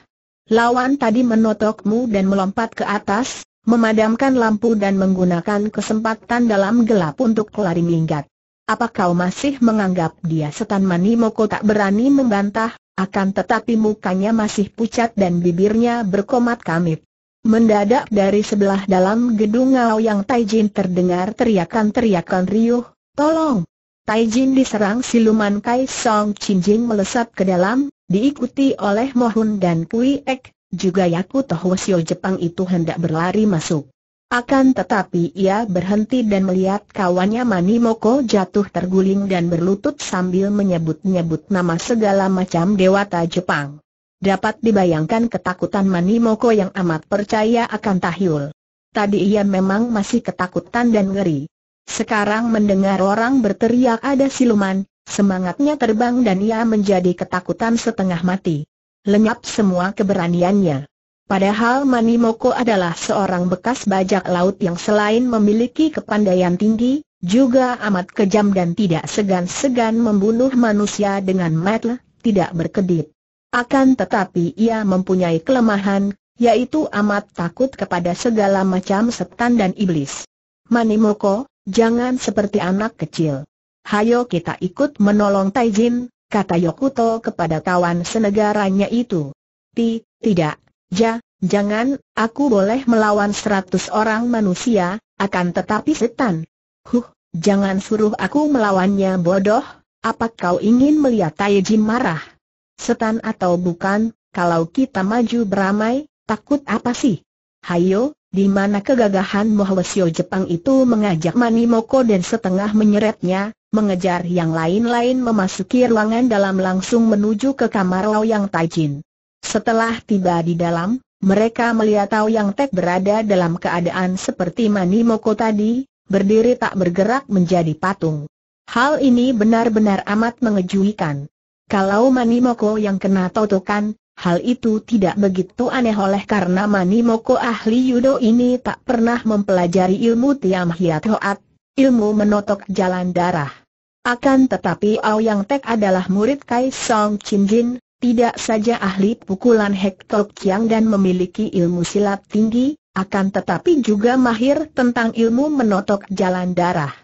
Lawan tadi menotokmu dan melompat ke atas, memadamkan lampu dan menggunakan kesempatan dalam gelap untuk lari minggat. Apa kau masih menganggap dia setan Mani Moko tak berani membantah, akan tetapi mukanya masih pucat dan bibirnya berkomat kamit. Mendadak dari sebelah dalam gedung Ngao Yang Taijin terdengar teriakan-teriakan riuh, tolong! Taijin diserang siluman Kai Song Cinjing melesat ke dalam, diikuti oleh Mohun dan Kui Ek, juga Yaku Tohwasyo Jepang itu hendak berlari masuk. Akan tetapi ia berhenti dan melihat kawannya Mani Moko jatuh terguling dan berlutut sambil menyebut-nyebut nama segala macam dewata Jepang. Dapat dibayangkan ketakutan Mani Moko yang amat percaya akan Tahyul. Tadi ia memang masih ketakutan dan ngeri. Sekarang mendengar orang berteriak ada siluman, semangatnya terbang dan ia menjadi ketakutan setengah mati. Lenyap semua keberaniannya. Padahal Mani Moko adalah seorang bekas bajak laut yang selain memiliki kepandaian tinggi, juga amat kejam dan tidak segan-segan membunuh manusia dengan metel, tidak berkedip. Akan tetapi ia mempunyai kelemahan, yaitu amat takut kepada segala macam setan dan iblis. Manimoko, jangan seperti anak kecil. Hayo kita ikut menolong Taijin, kata Yokuto kepada kawan senegaranya itu. Ti, tidak, ja, jangan, aku boleh melawan seratus orang manusia, akan tetapi setan. Huh, jangan suruh aku melawannya bodoh, apa kau ingin melihat Taijin marah? Setan atau bukan, kalau kita maju beramai, takut apa sih? Hayo, di mana kegagahan Mohwasyo Jepang itu mengajak Manimoko dan setengah menyeretnya, mengejar yang lain-lain memasuki ruangan dalam langsung menuju ke kamar Yang Tajin. Setelah tiba di dalam, mereka melihat Yang Tek berada dalam keadaan seperti Manimoko tadi, berdiri tak bergerak menjadi patung. Hal ini benar-benar amat mengejutkan. Kalau Mani Moko yang kena totokan, hal itu tidak begitu aneh oleh karena Mani Moko ahli yudo ini tak pernah mempelajari ilmu Tiam Hiat Hoat, ilmu menotok jalan darah. Akan tetapi Yang Tek adalah murid Kai Song Chin Jin, tidak saja ahli pukulan Hektok Chiang dan memiliki ilmu silat tinggi, akan tetapi juga mahir tentang ilmu menotok jalan darah.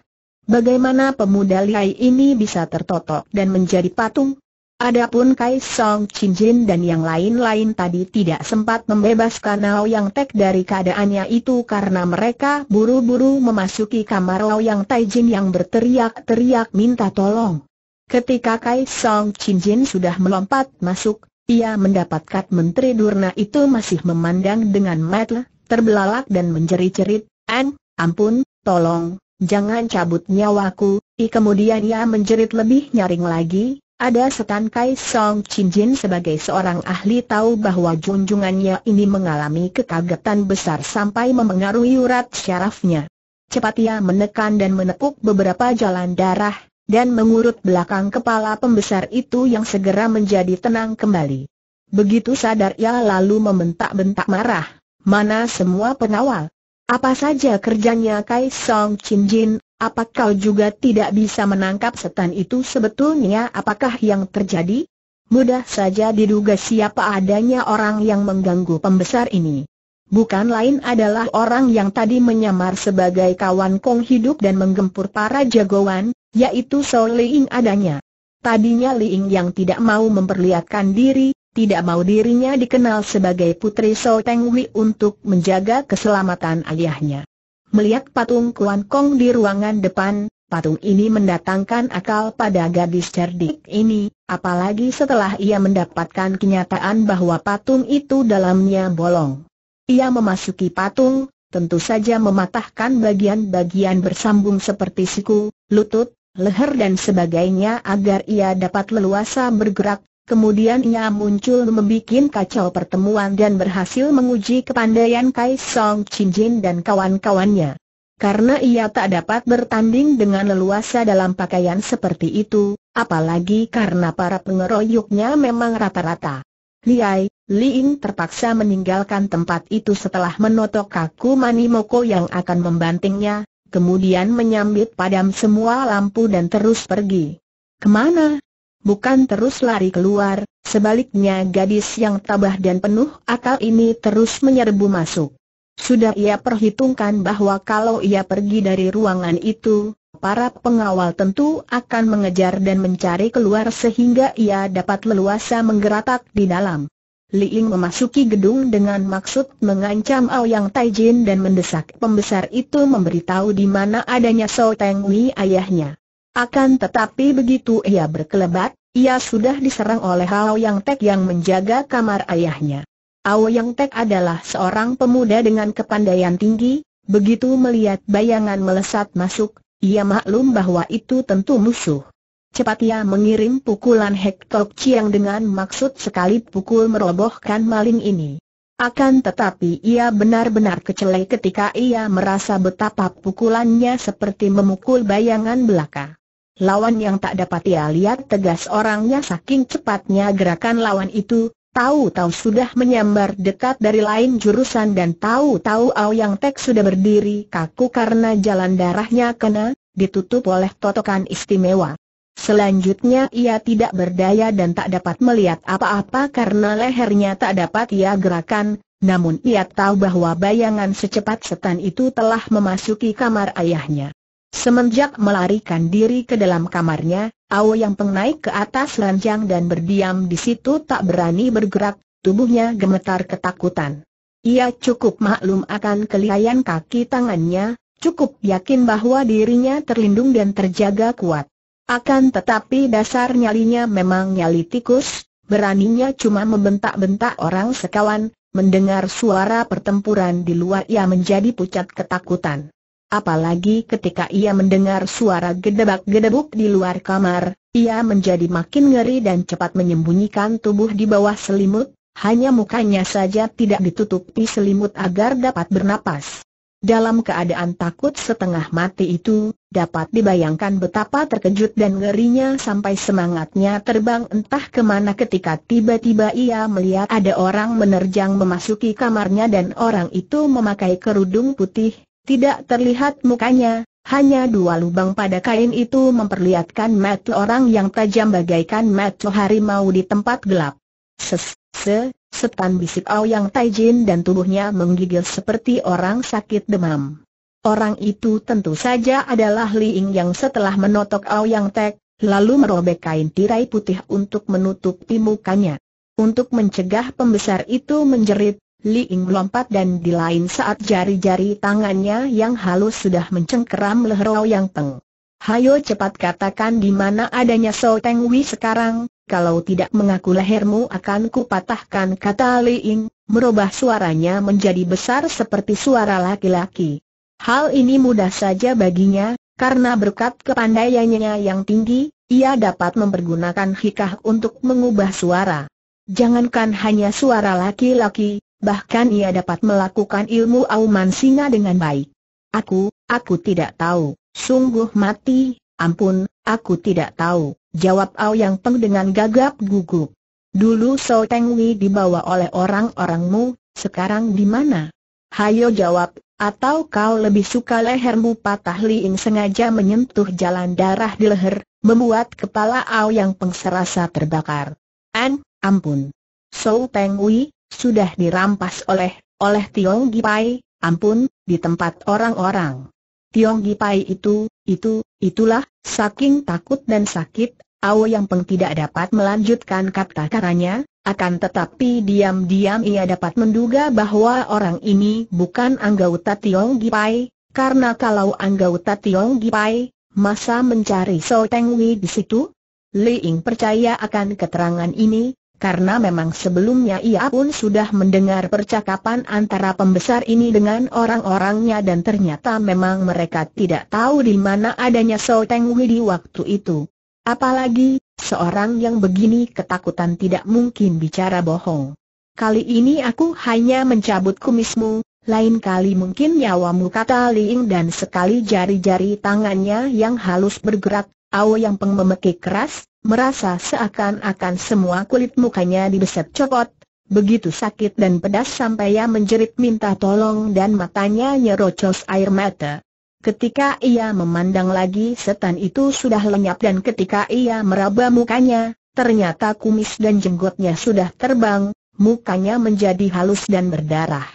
Bagaimana pemuda Liai ini bisa tertotok dan menjadi patung, Adapun Kai Song Chin Jin dan yang lain-lain tadi tidak sempat membebaskan Lao Yang Tek dari keadaannya itu karena mereka buru-buru memasuki kamar Lao Yang Tai Jin yang berteriak-teriak minta tolong. Ketika Kai Song Chin Jin sudah melompat masuk, ia mendapatkan Menteri Durna itu masih memandang dengan mata terbelalak dan menjerit-jerit, An, ampun, tolong, jangan cabut nyawaku, I kemudian ia menjerit lebih nyaring lagi, ada setan Kai Song Chin Jin sebagai seorang ahli tahu bahwa junjungannya ini mengalami kekagetan besar sampai memengaruhi urat syarafnya. Cepat ia menekan dan menepuk beberapa jalan darah, dan mengurut belakang kepala pembesar itu yang segera menjadi tenang kembali. Begitu sadar ia lalu membentak-bentak marah, mana semua pengawal. Apa saja kerjanya Kai Song Chin Jin, Apakah kau juga tidak bisa menangkap setan itu sebetulnya apakah yang terjadi? Mudah saja diduga siapa adanya orang yang mengganggu pembesar ini. Bukan lain adalah orang yang tadi menyamar sebagai kawan Kong hidup dan menggempur para jagoan, yaitu Sol Liing adanya. Tadinya Liing yang tidak mau memperlihatkan diri, tidak mau dirinya dikenal sebagai putri Sol Teng Wei untuk menjaga keselamatan ayahnya. Melihat patung Kuan Kong di ruangan depan, patung ini mendatangkan akal pada gadis cerdik ini, apalagi setelah ia mendapatkan kenyataan bahwa patung itu dalamnya bolong. Ia memasuki patung, tentu saja mematahkan bagian-bagian bersambung seperti siku, lutut, leher dan sebagainya agar ia dapat leluasa bergerak, Kemudian ia muncul membuat kacau pertemuan dan berhasil menguji kepandaian Kai Song Chin Jin dan kawan-kawannya. Karena ia tak dapat bertanding dengan leluasa dalam pakaian seperti itu, apalagi karena para pengeroyoknya memang rata-rata. Liai, Liing terpaksa meninggalkan tempat itu setelah menotok kaku Manimoko yang akan membantingnya, kemudian menyambit padam semua lampu dan terus pergi. Kemana? bukan terus lari keluar, sebaliknya gadis yang tabah dan penuh akal ini terus menyerbu masuk. Sudah ia perhitungkan bahwa kalau ia pergi dari ruangan itu, para pengawal tentu akan mengejar dan mencari keluar sehingga ia dapat leluasa menggeratak di dalam. Li Ying memasuki gedung dengan maksud mengancam Aoyang Taijin dan mendesak pembesar itu memberitahu di mana adanya Teng Wei ayahnya. Akan tetapi begitu ia berkelebat, ia sudah diserang oleh Ao Yang Tek yang menjaga kamar ayahnya. Ao Yang Tek adalah seorang pemuda dengan kepandaian tinggi, begitu melihat bayangan melesat masuk, ia maklum bahwa itu tentu musuh. Cepat ia mengirim pukulan Hektok Chiang dengan maksud sekali pukul merobohkan maling ini. Akan tetapi ia benar-benar kecelai ketika ia merasa betapa pukulannya seperti memukul bayangan belaka. Lawan yang tak dapat ia lihat tegas orangnya saking cepatnya gerakan lawan itu, tahu-tahu sudah menyambar dekat dari lain jurusan dan tahu-tahu yang Tek sudah berdiri kaku karena jalan darahnya kena, ditutup oleh totokan istimewa. Selanjutnya ia tidak berdaya dan tak dapat melihat apa-apa karena lehernya tak dapat ia gerakan, namun ia tahu bahwa bayangan secepat setan itu telah memasuki kamar ayahnya. Semenjak melarikan diri ke dalam kamarnya, Ao yang pengnaik ke atas ranjang dan berdiam di situ tak berani bergerak, tubuhnya gemetar ketakutan. Ia cukup maklum akan kelihayan kaki tangannya, cukup yakin bahwa dirinya terlindung dan terjaga kuat. Akan tetapi dasar nyalinya memang nyali tikus, beraninya cuma membentak-bentak orang sekawan, mendengar suara pertempuran di luar ia menjadi pucat ketakutan. Apalagi ketika ia mendengar suara gedebak-gedebuk di luar kamar, ia menjadi makin ngeri dan cepat menyembunyikan tubuh di bawah selimut, hanya mukanya saja tidak ditutupi selimut agar dapat bernapas. Dalam keadaan takut setengah mati itu, dapat dibayangkan betapa terkejut dan ngerinya sampai semangatnya terbang entah kemana ketika tiba-tiba ia melihat ada orang menerjang memasuki kamarnya dan orang itu memakai kerudung putih, tidak terlihat mukanya, hanya dua lubang pada kain itu memperlihatkan mata orang yang tajam bagaikan mata harimau di tempat gelap. Ses, se, setan bisik Ao Yang Taijin dan tubuhnya menggigil seperti orang sakit demam. Orang itu tentu saja adalah Li Ying yang setelah menotok Ao Yang Tek, lalu merobek kain tirai putih untuk menutupi mukanya. Untuk mencegah pembesar itu menjerit, Li Ying melompat dan di lain saat jari-jari tangannya yang halus sudah mencengkeram leher yang teng. Hayo cepat katakan di mana adanya So Teng Wei sekarang, kalau tidak mengaku lehermu akan kupatahkan kata Li Ying, merubah suaranya menjadi besar seperti suara laki-laki. Hal ini mudah saja baginya, karena berkat kepandaiannya yang tinggi, ia dapat mempergunakan hikah untuk mengubah suara. Jangankan hanya suara laki-laki, bahkan ia dapat melakukan ilmu auman singa dengan baik. Aku, aku tidak tahu, sungguh mati, ampun, aku tidak tahu, jawab yang Peng dengan gagap gugup. Dulu So Teng Wei dibawa oleh orang-orangmu, sekarang di mana? Hayo jawab, atau kau lebih suka lehermu patah Liing sengaja menyentuh jalan darah di leher, membuat kepala yang Peng serasa terbakar. An, ampun. So Teng Wei, sudah dirampas oleh, oleh Tiong Gipai, ampun, di tempat orang-orang. Tiong Gipai itu, itu, itulah, saking takut dan sakit, Ao Yang Peng tidak dapat melanjutkan kata-katanya, akan tetapi diam-diam ia dapat menduga bahwa orang ini bukan anggota Tiong Gipai, karena kalau anggota Tiong Gipai, masa mencari So Teng Wei di situ? Li Ying percaya akan keterangan ini, karena memang sebelumnya ia pun sudah mendengar percakapan antara pembesar ini dengan orang-orangnya dan ternyata memang mereka tidak tahu di mana adanya Wei di waktu itu. Apalagi, seorang yang begini ketakutan tidak mungkin bicara bohong. Kali ini aku hanya mencabut kumismu, lain kali mungkin nyawamu kata Li Ying dan sekali jari-jari tangannya yang halus bergerak, Ao Yang Peng memekik keras, merasa seakan-akan semua kulit mukanya dibeset copot, begitu sakit dan pedas sampai ia menjerit minta tolong dan matanya nyerocos air mata. Ketika ia memandang lagi setan itu sudah lenyap dan ketika ia meraba mukanya, ternyata kumis dan jenggotnya sudah terbang, mukanya menjadi halus dan berdarah.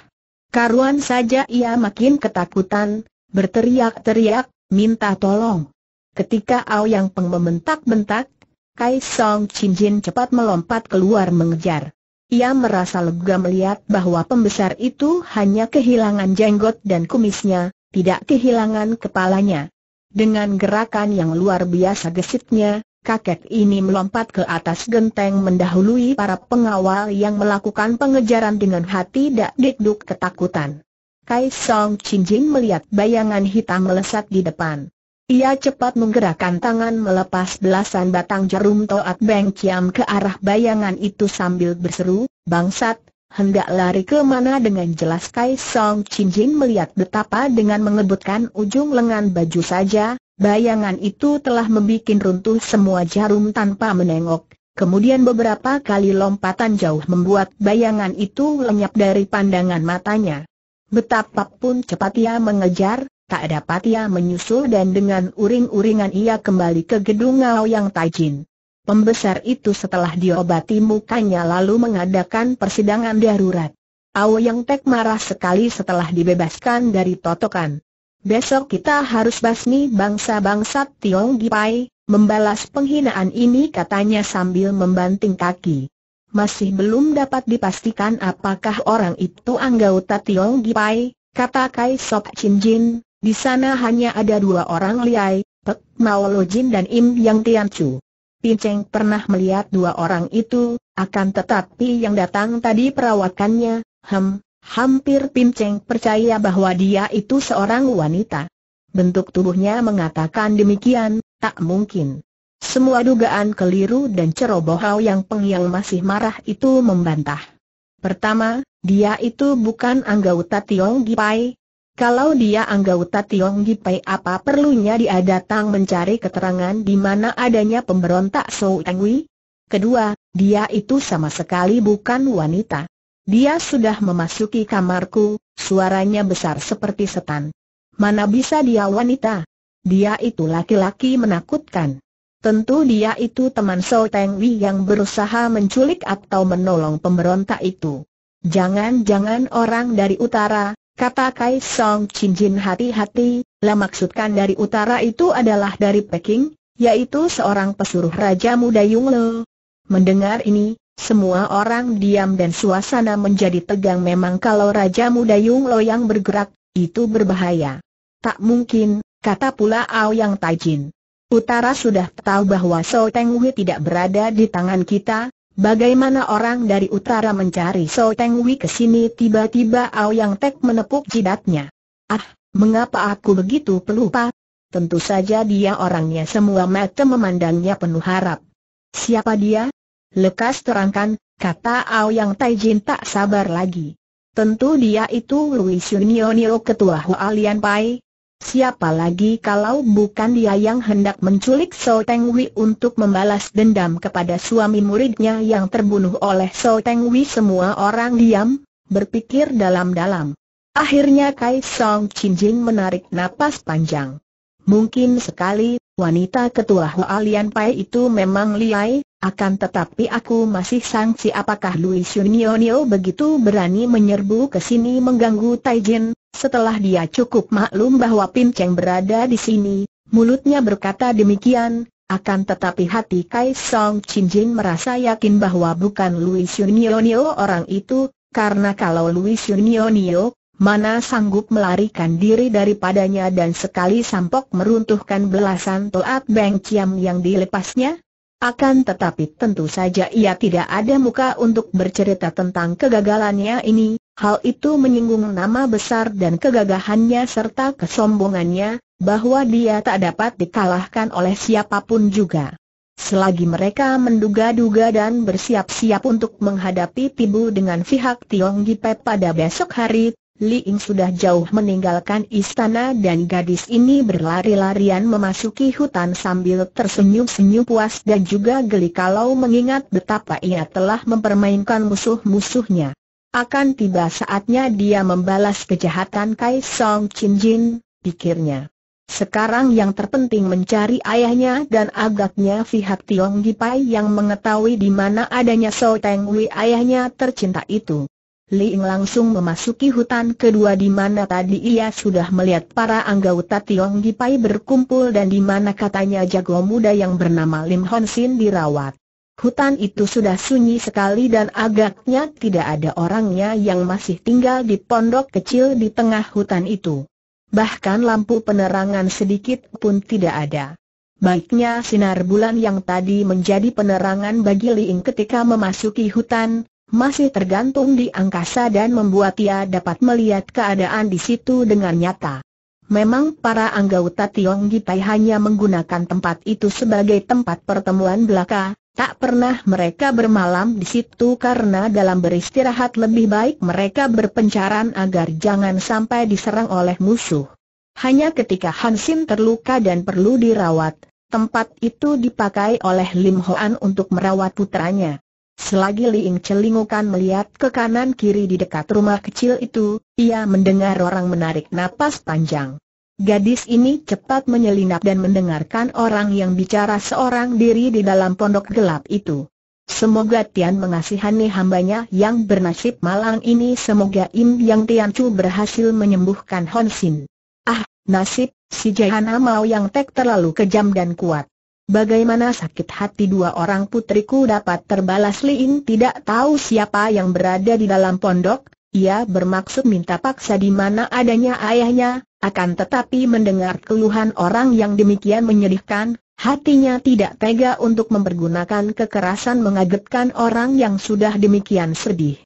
Karuan saja ia makin ketakutan, berteriak-teriak, minta tolong. Ketika Yang Peng membentak-bentak, Kai Song Chin Jin cepat melompat keluar mengejar. Ia merasa lega melihat bahwa pembesar itu hanya kehilangan jenggot dan kumisnya, tidak kehilangan kepalanya. Dengan gerakan yang luar biasa gesitnya, kakek ini melompat ke atas genteng mendahului para pengawal yang melakukan pengejaran dengan hati dak dikduk ketakutan. Kai Song Chin Jin melihat bayangan hitam melesat di depan. Ia cepat menggerakkan tangan melepas belasan batang jarum toat Beng Kiam ke arah bayangan itu sambil berseru, Bangsat, hendak lari ke mana dengan jelas Kai Song Chin Jin melihat betapa dengan mengebutkan ujung lengan baju saja, bayangan itu telah membuat runtuh semua jarum tanpa menengok. Kemudian beberapa kali lompatan jauh membuat bayangan itu lenyap dari pandangan matanya. Betapapun cepat ia mengejar, tak dapat ia menyusul dan dengan uring-uringan ia kembali ke gedung Ngao Yang Taijin. Pembesar itu setelah diobati mukanya lalu mengadakan persidangan darurat. Ao Yang Tek marah sekali setelah dibebaskan dari totokan. Besok kita harus basmi bangsa-bangsa Tiong Gipai, membalas penghinaan ini katanya sambil membanting kaki. Masih belum dapat dipastikan apakah orang itu anggota Tiong Gipai, kata Kai Sok Chin Jin, di sana hanya ada dua orang Liai, Pek Mao Jin dan Im Yang Pin Pinceng pernah melihat dua orang itu, akan tetapi yang datang tadi perawakannya, hem, hampir Pinceng percaya bahwa dia itu seorang wanita. Bentuk tubuhnya mengatakan demikian, tak mungkin. Semua dugaan keliru dan cerobohau yang yang masih marah itu membantah. Pertama, dia itu bukan anggota Tiong Gipai, kalau dia anggota Tiong Gipai apa perlunya dia datang mencari keterangan di mana adanya pemberontak Sou Engwi? Kedua, dia itu sama sekali bukan wanita. Dia sudah memasuki kamarku, suaranya besar seperti setan. Mana bisa dia wanita? Dia itu laki-laki menakutkan. Tentu dia itu teman Sou Tengwi yang berusaha menculik atau menolong pemberontak itu. Jangan-jangan orang dari utara, Kata Kai Song Jin hati-hati, lah maksudkan dari utara itu adalah dari Peking, yaitu seorang pesuruh Raja Muda lo. Mendengar ini, semua orang diam dan suasana menjadi tegang memang kalau Raja Muda Yunglo yang bergerak, itu berbahaya. Tak mungkin, kata pula Ao Yang Taijin. Utara sudah tahu bahwa So Teng Hui tidak berada di tangan kita, Bagaimana orang dari utara mencari So Teng Wei ke sini tiba-tiba Ao Yang Tek menepuk jidatnya. Ah, mengapa aku begitu pelupa? Tentu saja dia orangnya semua mata memandangnya penuh harap. Siapa dia? Lekas terangkan, kata Ao Yang Taijin tak sabar lagi. Tentu dia itu Louis Yunionio ketua Hualian Pai, Siapa lagi kalau bukan dia yang hendak menculik So Teng Wei untuk membalas dendam kepada suami muridnya yang terbunuh oleh So Teng Wei? semua orang diam, berpikir dalam-dalam. Akhirnya Kai Song Chin Jing menarik napas panjang. Mungkin sekali, wanita ketua Hualian Pai itu memang liai, akan tetapi aku masih sangsi apakah Louis Yunionio begitu berani menyerbu ke sini mengganggu Taijin, setelah dia cukup maklum bahwa Pin Cheng berada di sini, mulutnya berkata demikian, akan tetapi hati Kai Song Chin Jin merasa yakin bahwa bukan Louis Yunionio orang itu, karena kalau Louis Yunionio, mana sanggup melarikan diri daripadanya dan sekali sampok meruntuhkan belasan toat Beng Chiam yang dilepasnya? Akan tetapi tentu saja ia tidak ada muka untuk bercerita tentang kegagalannya ini, hal itu menyinggung nama besar dan kegagahannya serta kesombongannya, bahwa dia tak dapat dikalahkan oleh siapapun juga. Selagi mereka menduga-duga dan bersiap-siap untuk menghadapi Tibu dengan pihak Tionggipe pada besok hari, Li Ying sudah jauh meninggalkan istana dan gadis ini berlari-larian memasuki hutan sambil tersenyum-senyum puas dan juga geli kalau mengingat betapa ia telah mempermainkan musuh-musuhnya. Akan tiba saatnya dia membalas kejahatan Kai Song Chin Jin, pikirnya. Sekarang yang terpenting mencari ayahnya dan agaknya pihak Tiong Gipai yang mengetahui di mana adanya So Teng Wei ayahnya tercinta itu. Ling langsung memasuki hutan kedua di mana tadi ia sudah melihat para anggota Tiong Gipai berkumpul dan di mana katanya jago muda yang bernama Lim Hon Sin dirawat. Hutan itu sudah sunyi sekali dan agaknya tidak ada orangnya yang masih tinggal di pondok kecil di tengah hutan itu. Bahkan lampu penerangan sedikit pun tidak ada. Baiknya sinar bulan yang tadi menjadi penerangan bagi Ying ketika memasuki hutan, masih tergantung di angkasa dan membuat ia dapat melihat keadaan di situ dengan nyata. Memang para anggota Tiong Gitai hanya menggunakan tempat itu sebagai tempat pertemuan belaka, tak pernah mereka bermalam di situ karena dalam beristirahat lebih baik mereka berpencaran agar jangan sampai diserang oleh musuh. Hanya ketika Hansin terluka dan perlu dirawat, tempat itu dipakai oleh Lim Hoan untuk merawat putranya. Selagi Li Liing celingukan melihat ke kanan kiri di dekat rumah kecil itu, ia mendengar orang menarik napas panjang. Gadis ini cepat menyelinap dan mendengarkan orang yang bicara seorang diri di dalam pondok gelap itu. Semoga Tian mengasihani hambanya yang bernasib malang ini semoga Im Yang Tian Chu berhasil menyembuhkan Hon Sin. Ah, nasib, si Jehana Mau yang tek terlalu kejam dan kuat. Bagaimana sakit hati dua orang putriku dapat terbalas Liin tidak tahu siapa yang berada di dalam pondok, ia bermaksud minta paksa di mana adanya ayahnya, akan tetapi mendengar keluhan orang yang demikian menyedihkan, hatinya tidak tega untuk mempergunakan kekerasan mengagetkan orang yang sudah demikian sedih.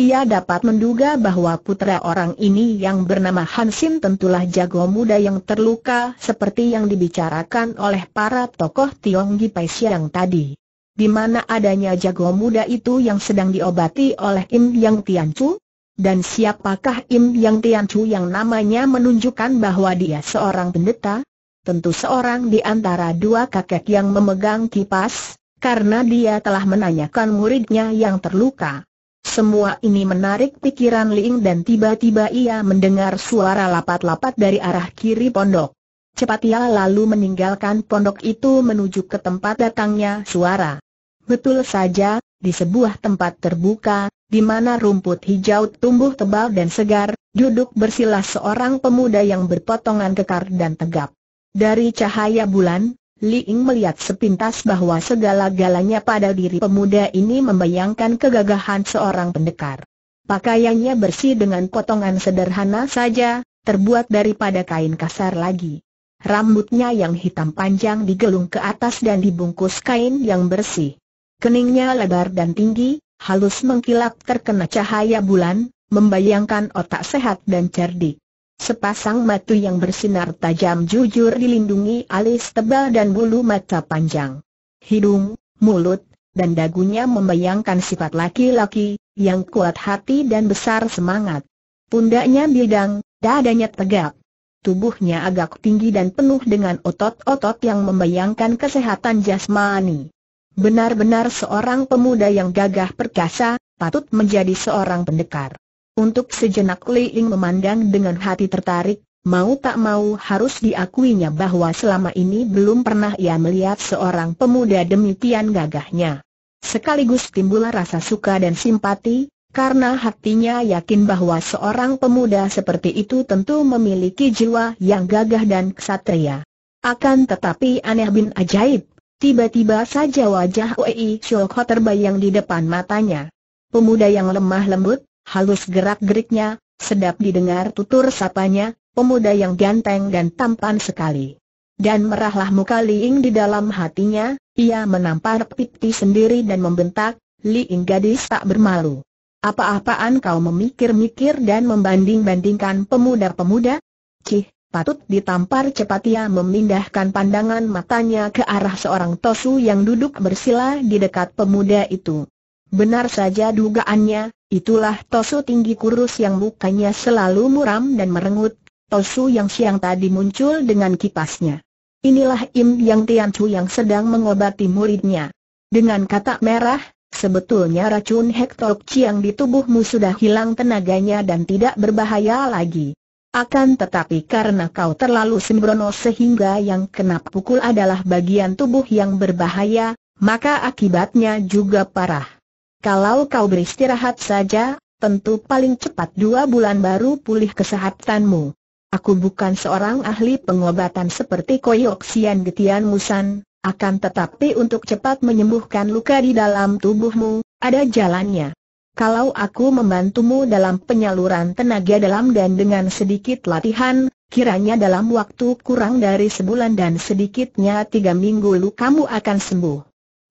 Ia dapat menduga bahwa putra orang ini yang bernama Hansin tentulah jago muda yang terluka seperti yang dibicarakan oleh para tokoh Tionggi Pai Siang tadi. Di mana adanya jago muda itu yang sedang diobati oleh Im Yang Tian Chu? Dan siapakah Im Yang Tian Chu yang namanya menunjukkan bahwa dia seorang pendeta? Tentu seorang di antara dua kakek yang memegang kipas, karena dia telah menanyakan muridnya yang terluka. Semua ini menarik pikiran Ling dan tiba-tiba ia mendengar suara lapat-lapat dari arah kiri pondok. Cepat ia lalu meninggalkan pondok itu menuju ke tempat datangnya suara. Betul saja, di sebuah tempat terbuka, di mana rumput hijau tumbuh tebal dan segar, duduk bersila seorang pemuda yang berpotongan kekar dan tegap. Dari cahaya bulan, Li Ying melihat sepintas bahwa segala-galanya pada diri pemuda ini membayangkan kegagahan seorang pendekar. Pakaiannya bersih dengan potongan sederhana saja, terbuat daripada kain kasar lagi. Rambutnya yang hitam panjang digelung ke atas dan dibungkus kain yang bersih. Keningnya lebar dan tinggi, halus mengkilap terkena cahaya bulan, membayangkan otak sehat dan cerdik. Sepasang mata yang bersinar tajam jujur dilindungi alis tebal dan bulu mata panjang. Hidung, mulut, dan dagunya membayangkan sifat laki-laki, yang kuat hati dan besar semangat. Pundaknya bidang, dadanya tegak. Tubuhnya agak tinggi dan penuh dengan otot-otot yang membayangkan kesehatan jasmani. Benar-benar seorang pemuda yang gagah perkasa, patut menjadi seorang pendekar. Untuk sejenak Li Ying memandang dengan hati tertarik, mau tak mau harus diakuinya bahwa selama ini belum pernah ia melihat seorang pemuda demikian gagahnya. Sekaligus timbul rasa suka dan simpati, karena hatinya yakin bahwa seorang pemuda seperti itu tentu memiliki jiwa yang gagah dan kesatria. Akan tetapi aneh bin ajaib, tiba-tiba saja wajah Wei Shulko terbayang di depan matanya. Pemuda yang lemah lembut, halus gerak-geriknya, sedap didengar tutur sapanya, pemuda yang ganteng dan tampan sekali. Dan merahlah muka Li Ying di dalam hatinya, ia menampar pipi sendiri dan membentak, Liing gadis tak bermalu. Apa-apaan kau memikir-mikir dan membanding-bandingkan pemuda-pemuda? Cih, patut ditampar cepat ia memindahkan pandangan matanya ke arah seorang tosu yang duduk bersila di dekat pemuda itu. Benar saja dugaannya, Itulah Tosu tinggi kurus yang mukanya selalu muram dan merengut, Tosu yang siang tadi muncul dengan kipasnya. Inilah Im Yang Tian Chu yang sedang mengobati muridnya. Dengan kata merah, sebetulnya racun Hektok Chiang di tubuhmu sudah hilang tenaganya dan tidak berbahaya lagi. Akan tetapi karena kau terlalu sembrono sehingga yang kena pukul adalah bagian tubuh yang berbahaya, maka akibatnya juga parah. Kalau kau beristirahat saja, tentu paling cepat dua bulan baru pulih kesehatanmu. Aku bukan seorang ahli pengobatan seperti Koyoksian Getian Musan, akan tetapi untuk cepat menyembuhkan luka di dalam tubuhmu, ada jalannya. Kalau aku membantumu dalam penyaluran tenaga dalam dan dengan sedikit latihan, kiranya dalam waktu kurang dari sebulan dan sedikitnya tiga minggu kamu akan sembuh.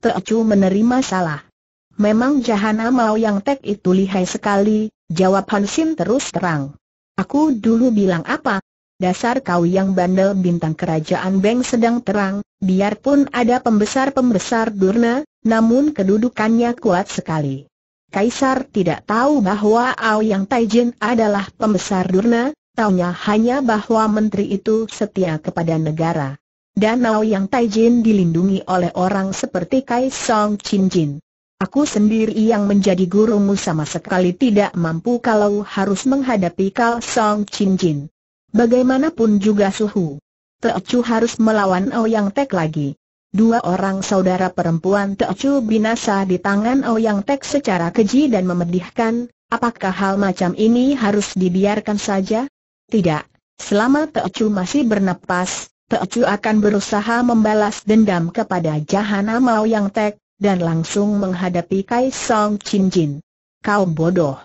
Teocu menerima salah. Memang Jahana Mao yang tek itu lihai sekali, jawab Hansin terus terang. Aku dulu bilang apa? Dasar kau yang bandel bintang kerajaan Beng sedang terang, biarpun ada pembesar-pembesar durna, namun kedudukannya kuat sekali. Kaisar tidak tahu bahwa Ao Yang Taijin adalah pembesar durna, taunya hanya bahwa menteri itu setia kepada negara. Dan Ao Yang Taijin dilindungi oleh orang seperti Kaisong Chin Jin. Aku sendiri yang menjadi gurumu sama sekali tidak mampu kalau harus menghadapi Kal Song Chin Jin. Bagaimanapun juga suhu. Teochu harus melawan Ouyang Tek lagi. Dua orang saudara perempuan Teochu binasa di tangan Ouyang Tek secara keji dan memedihkan, apakah hal macam ini harus dibiarkan saja? Tidak. Selama Teochu masih bernapas, Teochu akan berusaha membalas dendam kepada Jahanam Ouyang Tek, dan langsung menghadapi Song Chin Jin. Kau bodoh.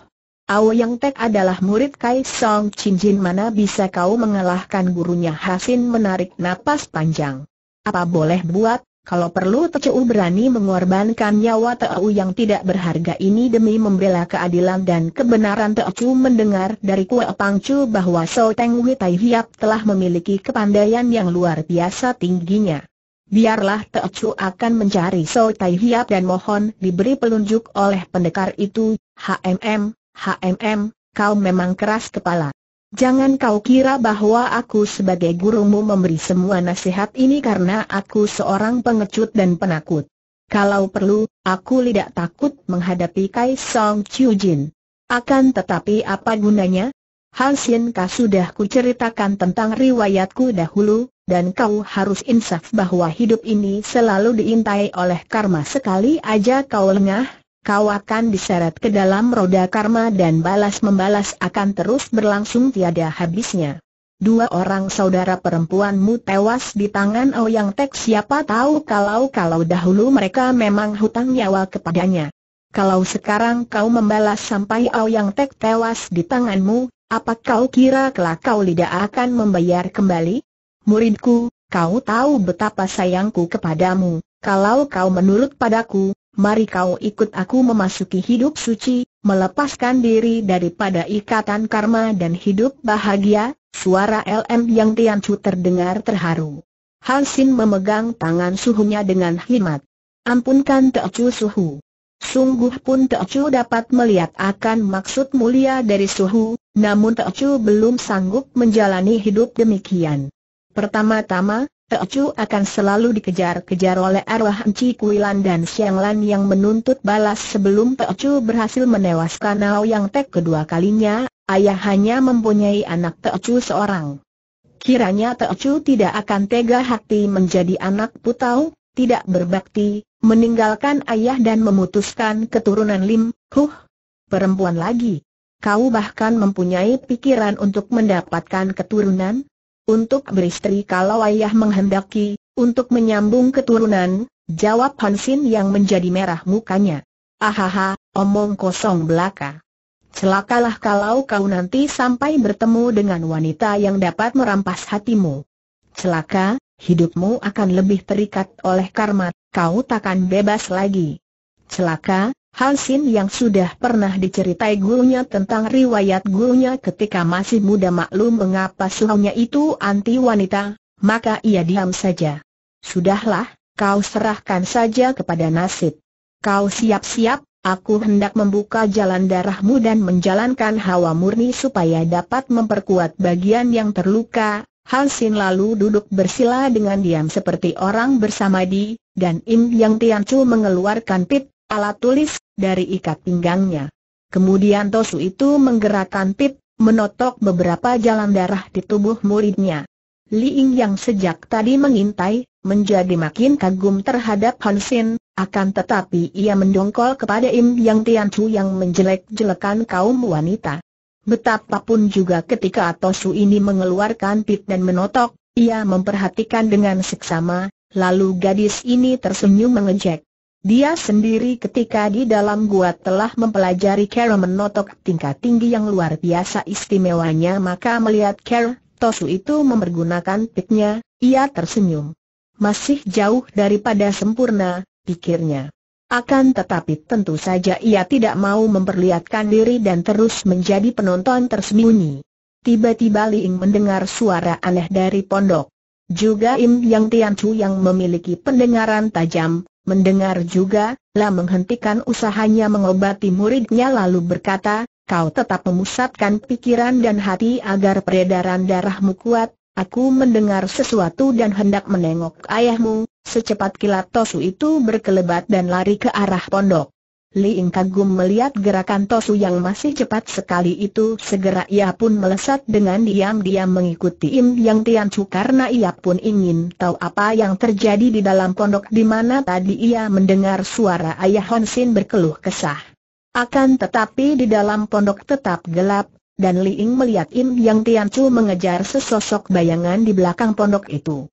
Ao Yang Tek adalah murid Song Chin Jin mana bisa kau mengalahkan gurunya Hasin menarik napas panjang. Apa boleh buat, kalau perlu Teceu berani mengorbankan nyawa Teu yang tidak berharga ini demi membela keadilan dan kebenaran Teu mendengar dari Kue Pangcu bahwa So Teng Tai Hiap telah memiliki kepandaian yang luar biasa tingginya biarlah Teocu akan mencari So Tai Hiap dan mohon diberi pelunjuk oleh pendekar itu, HMM, HMM, kau memang keras kepala. Jangan kau kira bahwa aku sebagai gurumu memberi semua nasihat ini karena aku seorang pengecut dan penakut. Kalau perlu, aku tidak takut menghadapi kai song chiu Jin. Akan tetapi apa gunanya? Hal Sin Ka sudah kuceritakan tentang riwayatku dahulu, dan kau harus insaf bahwa hidup ini selalu diintai oleh karma sekali aja kau lengah, kau akan diseret ke dalam roda karma dan balas-membalas akan terus berlangsung tiada habisnya. Dua orang saudara perempuanmu tewas di tangan yang Tek siapa tahu kalau-kalau dahulu mereka memang hutang nyawa kepadanya. Kalau sekarang kau membalas sampai yang Tek tewas di tanganmu, apa kau kira kelak kau tidak akan membayar kembali? Muridku, kau tahu betapa sayangku kepadamu, kalau kau menurut padaku, mari kau ikut aku memasuki hidup suci, melepaskan diri daripada ikatan karma dan hidup bahagia, suara LM yang tianchu terdengar terharu. Xin memegang tangan suhunya dengan hikmat. Ampunkan Teocu suhu. Sungguh pun Teocu dapat melihat akan maksud mulia dari suhu, namun Teocu belum sanggup menjalani hidup demikian. Pertama-tama, Teochu akan selalu dikejar-kejar oleh arwah Enci Kuilan dan Siang Lan yang menuntut balas sebelum Teochu berhasil menewaskan Nao Yang Tek kedua kalinya, ayah hanya mempunyai anak Teochu seorang. Kiranya Teocu tidak akan tega hati menjadi anak putau, tidak berbakti, meninggalkan ayah dan memutuskan keturunan Lim, huh, perempuan lagi. Kau bahkan mempunyai pikiran untuk mendapatkan keturunan? untuk beristri kalau ayah menghendaki, untuk menyambung keturunan, jawab Hansin yang menjadi merah mukanya. Ahaha, omong kosong belaka. Celakalah kalau kau nanti sampai bertemu dengan wanita yang dapat merampas hatimu. Celaka, hidupmu akan lebih terikat oleh karma, kau takkan bebas lagi. Celaka, Sin yang sudah pernah diceritai gurunya tentang riwayat gurunya ketika masih muda maklum mengapa suhunya itu anti wanita, maka ia diam saja. Sudahlah, kau serahkan saja kepada nasib. Kau siap-siap, aku hendak membuka jalan darahmu dan menjalankan hawa murni supaya dapat memperkuat bagian yang terluka, Sin lalu duduk bersila dengan diam seperti orang bersamadi, dan Im Yang tiangcu mengeluarkan pit, alat tulis, dari ikat pinggangnya. Kemudian Tosu itu menggerakkan pip, menotok beberapa jalan darah di tubuh muridnya. Li Ying yang sejak tadi mengintai, menjadi makin kagum terhadap Han Xin, akan tetapi ia mendongkol kepada Im Yang Tian Chu yang menjelek-jelekan kaum wanita. Betapapun juga ketika Tosu ini mengeluarkan pip dan menotok, ia memperhatikan dengan seksama, lalu gadis ini tersenyum mengejek. Dia sendiri ketika di dalam gua telah mempelajari Kera menotok tingkat tinggi yang luar biasa istimewanya maka melihat Kera Tosu itu mempergunakan piknya, ia tersenyum. Masih jauh daripada sempurna, pikirnya. Akan tetapi tentu saja ia tidak mau memperlihatkan diri dan terus menjadi penonton tersembunyi. Tiba-tiba Liing mendengar suara aneh dari pondok. Juga Im Yang Tian Chu yang memiliki pendengaran tajam, Mendengar juga, lah menghentikan usahanya mengobati muridnya lalu berkata, kau tetap memusatkan pikiran dan hati agar peredaran darahmu kuat, aku mendengar sesuatu dan hendak menengok ayahmu, secepat kilat Tosu itu berkelebat dan lari ke arah pondok. Li Ying kagum melihat gerakan Tosu yang masih cepat sekali itu Segera ia pun melesat dengan diam-diam mengikuti Im Yang Tian Chu karena ia pun ingin tahu apa yang terjadi di dalam pondok di mana tadi ia mendengar suara ayah Sin berkeluh kesah Akan tetapi di dalam pondok tetap gelap Dan Li Ying melihat Im Yang Tian Chu mengejar sesosok bayangan di belakang pondok itu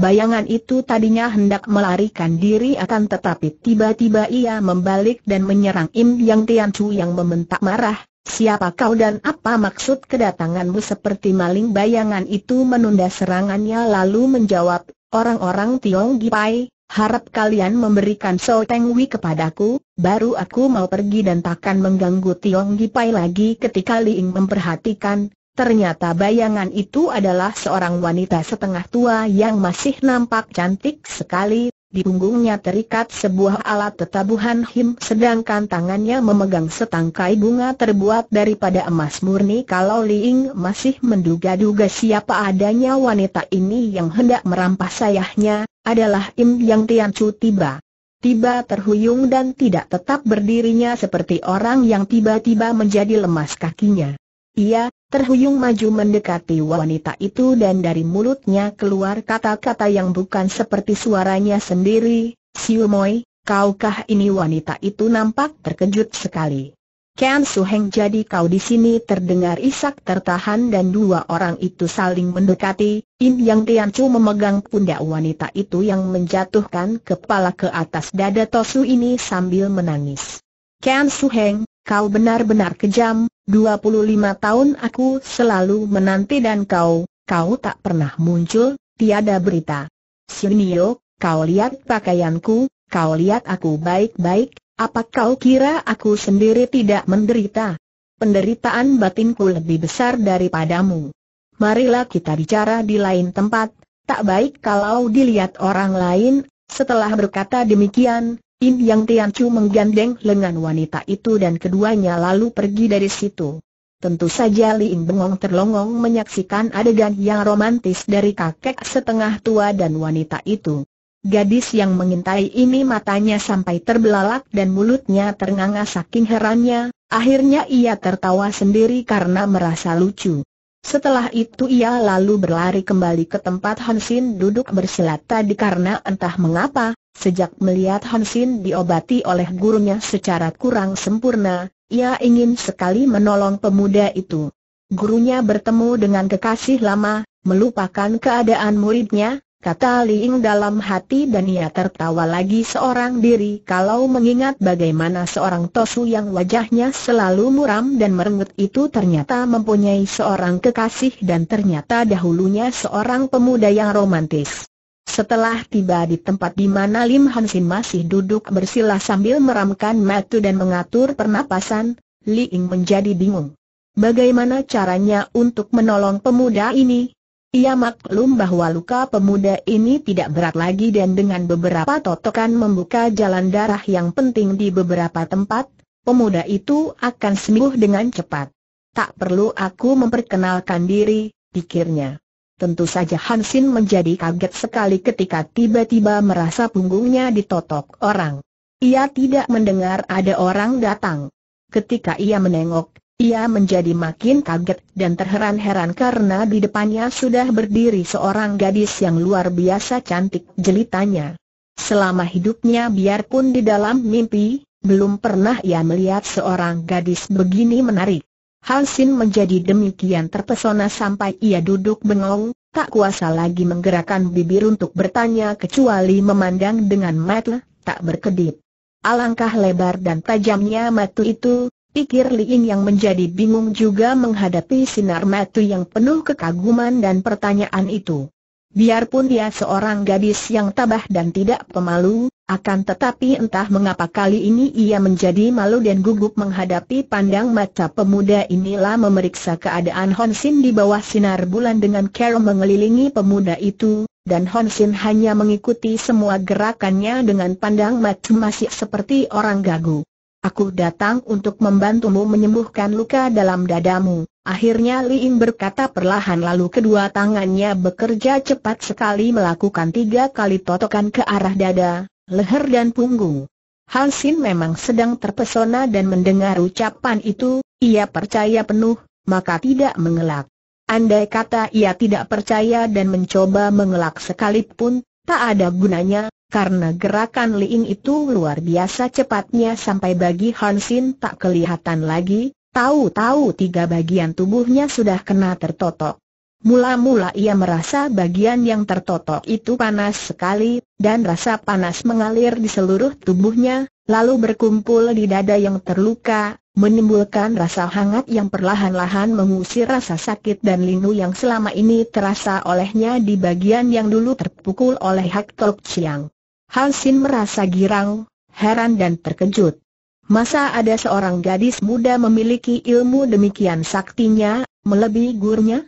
Bayangan itu tadinya hendak melarikan diri akan tetapi tiba-tiba ia membalik dan menyerang Im Yang Tian Chu yang membentak marah, siapa kau dan apa maksud kedatanganmu seperti maling bayangan itu menunda serangannya lalu menjawab, orang-orang Tiong Gipai, harap kalian memberikan So Teng Wei kepadaku, baru aku mau pergi dan takkan mengganggu Tiong Gipai lagi ketika Li Ying memperhatikan, Ternyata bayangan itu adalah seorang wanita setengah tua yang masih nampak cantik sekali, di punggungnya terikat sebuah alat tetabuhan him sedangkan tangannya memegang setangkai bunga terbuat daripada emas murni kalau Liing masih menduga-duga siapa adanya wanita ini yang hendak merampas sayahnya, adalah Im yang tian Chu tiba. Tiba terhuyung dan tidak tetap berdirinya seperti orang yang tiba-tiba menjadi lemas kakinya. Ia, terhuyung maju mendekati wanita itu dan dari mulutnya keluar kata-kata yang bukan seperti suaranya sendiri, Siu Moi, kaukah ini wanita itu nampak terkejut sekali. Ken Heng jadi kau di sini terdengar isak tertahan dan dua orang itu saling mendekati, In Yang Tian Chu memegang pundak wanita itu yang menjatuhkan kepala ke atas dada Tosu ini sambil menangis. Ken Heng. Kau benar-benar kejam, 25 tahun aku selalu menanti dan kau, kau tak pernah muncul, tiada berita. Sunio, kau lihat pakaianku, kau lihat aku baik-baik, apa kau kira aku sendiri tidak menderita? Penderitaan batinku lebih besar daripadamu. Marilah kita bicara di lain tempat, tak baik kalau dilihat orang lain, setelah berkata demikian, Im Yang Chu menggandeng lengan wanita itu dan keduanya lalu pergi dari situ. Tentu saja Ying Bengong terlongong menyaksikan adegan yang romantis dari kakek setengah tua dan wanita itu. Gadis yang mengintai ini matanya sampai terbelalak dan mulutnya ternganga saking herannya, akhirnya ia tertawa sendiri karena merasa lucu. Setelah itu ia lalu berlari kembali ke tempat Hansin duduk bersilat tadi karena entah mengapa, Sejak melihat Hansin diobati oleh gurunya secara kurang sempurna, ia ingin sekali menolong pemuda itu. Gurunya bertemu dengan kekasih lama, melupakan keadaan muridnya, kata Liing dalam hati dan ia tertawa lagi seorang diri kalau mengingat bagaimana seorang Tosu yang wajahnya selalu muram dan merengut itu ternyata mempunyai seorang kekasih dan ternyata dahulunya seorang pemuda yang romantis. Setelah tiba di tempat di mana Lim Hansin masih duduk bersila sambil meramkan mata dan mengatur pernapasan, Li Ying menjadi bingung. Bagaimana caranya untuk menolong pemuda ini? Ia maklum bahwa luka pemuda ini tidak berat lagi dan dengan beberapa totokan membuka jalan darah yang penting di beberapa tempat, pemuda itu akan sembuh dengan cepat. Tak perlu aku memperkenalkan diri, pikirnya. Tentu saja Hansin menjadi kaget sekali ketika tiba-tiba merasa punggungnya ditotok orang. Ia tidak mendengar ada orang datang. Ketika ia menengok, ia menjadi makin kaget dan terheran-heran karena di depannya sudah berdiri seorang gadis yang luar biasa cantik jelitanya. Selama hidupnya biarpun di dalam mimpi, belum pernah ia melihat seorang gadis begini menarik. Halsin menjadi demikian terpesona sampai ia duduk bengong, tak kuasa lagi menggerakkan bibir untuk bertanya kecuali memandang dengan mata tak berkedip. Alangkah lebar dan tajamnya mata itu, Pikir Liin yang menjadi bingung juga menghadapi sinar mata yang penuh kekaguman dan pertanyaan itu. Biarpun dia seorang gadis yang tabah dan tidak pemalu, akan tetapi entah mengapa kali ini ia menjadi malu dan gugup menghadapi pandang mata pemuda inilah memeriksa keadaan Hon Sin di bawah sinar bulan dengan care mengelilingi pemuda itu, dan Hon Sin hanya mengikuti semua gerakannya dengan pandang mata masih seperti orang gagu. Aku datang untuk membantumu menyembuhkan luka dalam dadamu. Akhirnya Li Ying berkata perlahan lalu kedua tangannya bekerja cepat sekali melakukan tiga kali totokan ke arah dada, leher dan punggung. Han Sin memang sedang terpesona dan mendengar ucapan itu, ia percaya penuh, maka tidak mengelak. Andai kata ia tidak percaya dan mencoba mengelak sekalipun, tak ada gunanya, karena gerakan Liing itu luar biasa cepatnya sampai bagi Hansin tak kelihatan lagi, tahu-tahu tiga bagian tubuhnya sudah kena tertotok. Mula-mula ia merasa bagian yang tertotok itu panas sekali, dan rasa panas mengalir di seluruh tubuhnya, lalu berkumpul di dada yang terluka, menimbulkan rasa hangat yang perlahan-lahan mengusir rasa sakit dan linu yang selama ini terasa olehnya di bagian yang dulu terpukul oleh Hak Tok Chiang. Hansin merasa girang, heran dan terkejut. Masa ada seorang gadis muda memiliki ilmu demikian saktinya, melebihi gurunya?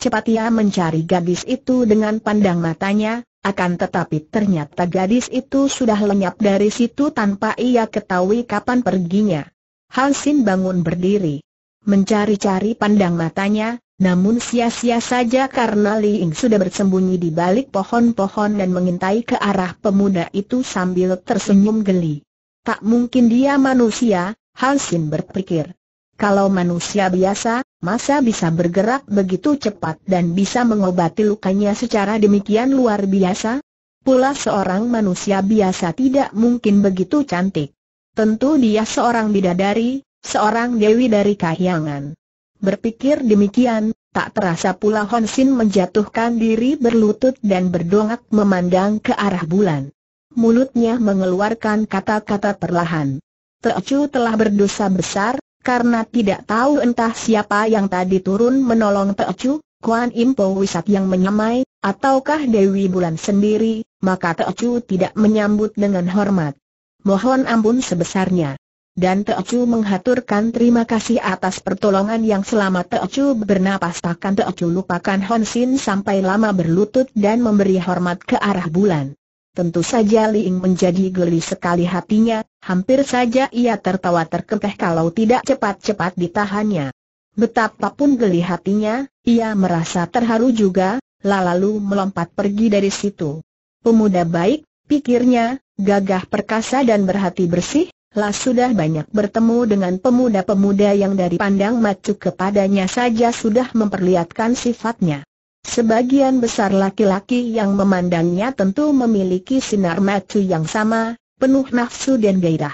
Cepat ia mencari gadis itu dengan pandang matanya, akan tetapi ternyata gadis itu sudah lenyap dari situ tanpa ia ketahui kapan perginya. Hansin bangun berdiri. Mencari-cari pandang matanya, namun sia-sia saja karena Li Ying sudah bersembunyi di balik pohon-pohon dan mengintai ke arah pemuda itu sambil tersenyum geli. Tak mungkin dia manusia, Hansin berpikir. Kalau manusia biasa, masa bisa bergerak begitu cepat dan bisa mengobati lukanya secara demikian luar biasa? Pula seorang manusia biasa tidak mungkin begitu cantik. Tentu dia seorang bidadari, seorang dewi dari kahyangan. Berpikir demikian, tak terasa pula Hon Sin menjatuhkan diri berlutut dan berdongak memandang ke arah bulan. Mulutnya mengeluarkan kata-kata perlahan. Teocu telah berdosa besar, karena tidak tahu entah siapa yang tadi turun menolong Teocu, Kuan Im Po Wisat yang menyamai, ataukah Dewi Bulan sendiri, maka Teocu tidak menyambut dengan hormat. Mohon ampun sebesarnya. Dan Teocu menghaturkan terima kasih atas pertolongan yang selama Teocu bernapas takkan Teocu lupakan Hon sampai lama berlutut dan memberi hormat ke arah bulan. Tentu saja Liing menjadi geli sekali hatinya, hampir saja ia tertawa terkekeh kalau tidak cepat-cepat ditahannya. Betapapun geli hatinya, ia merasa terharu juga, lalu melompat pergi dari situ. Pemuda baik, pikirnya, gagah perkasa dan berhati bersih, lah sudah banyak bertemu dengan pemuda-pemuda yang dari pandang macu kepadanya saja sudah memperlihatkan sifatnya. Sebagian besar laki-laki yang memandangnya tentu memiliki sinar mata yang sama, penuh nafsu dan gairah.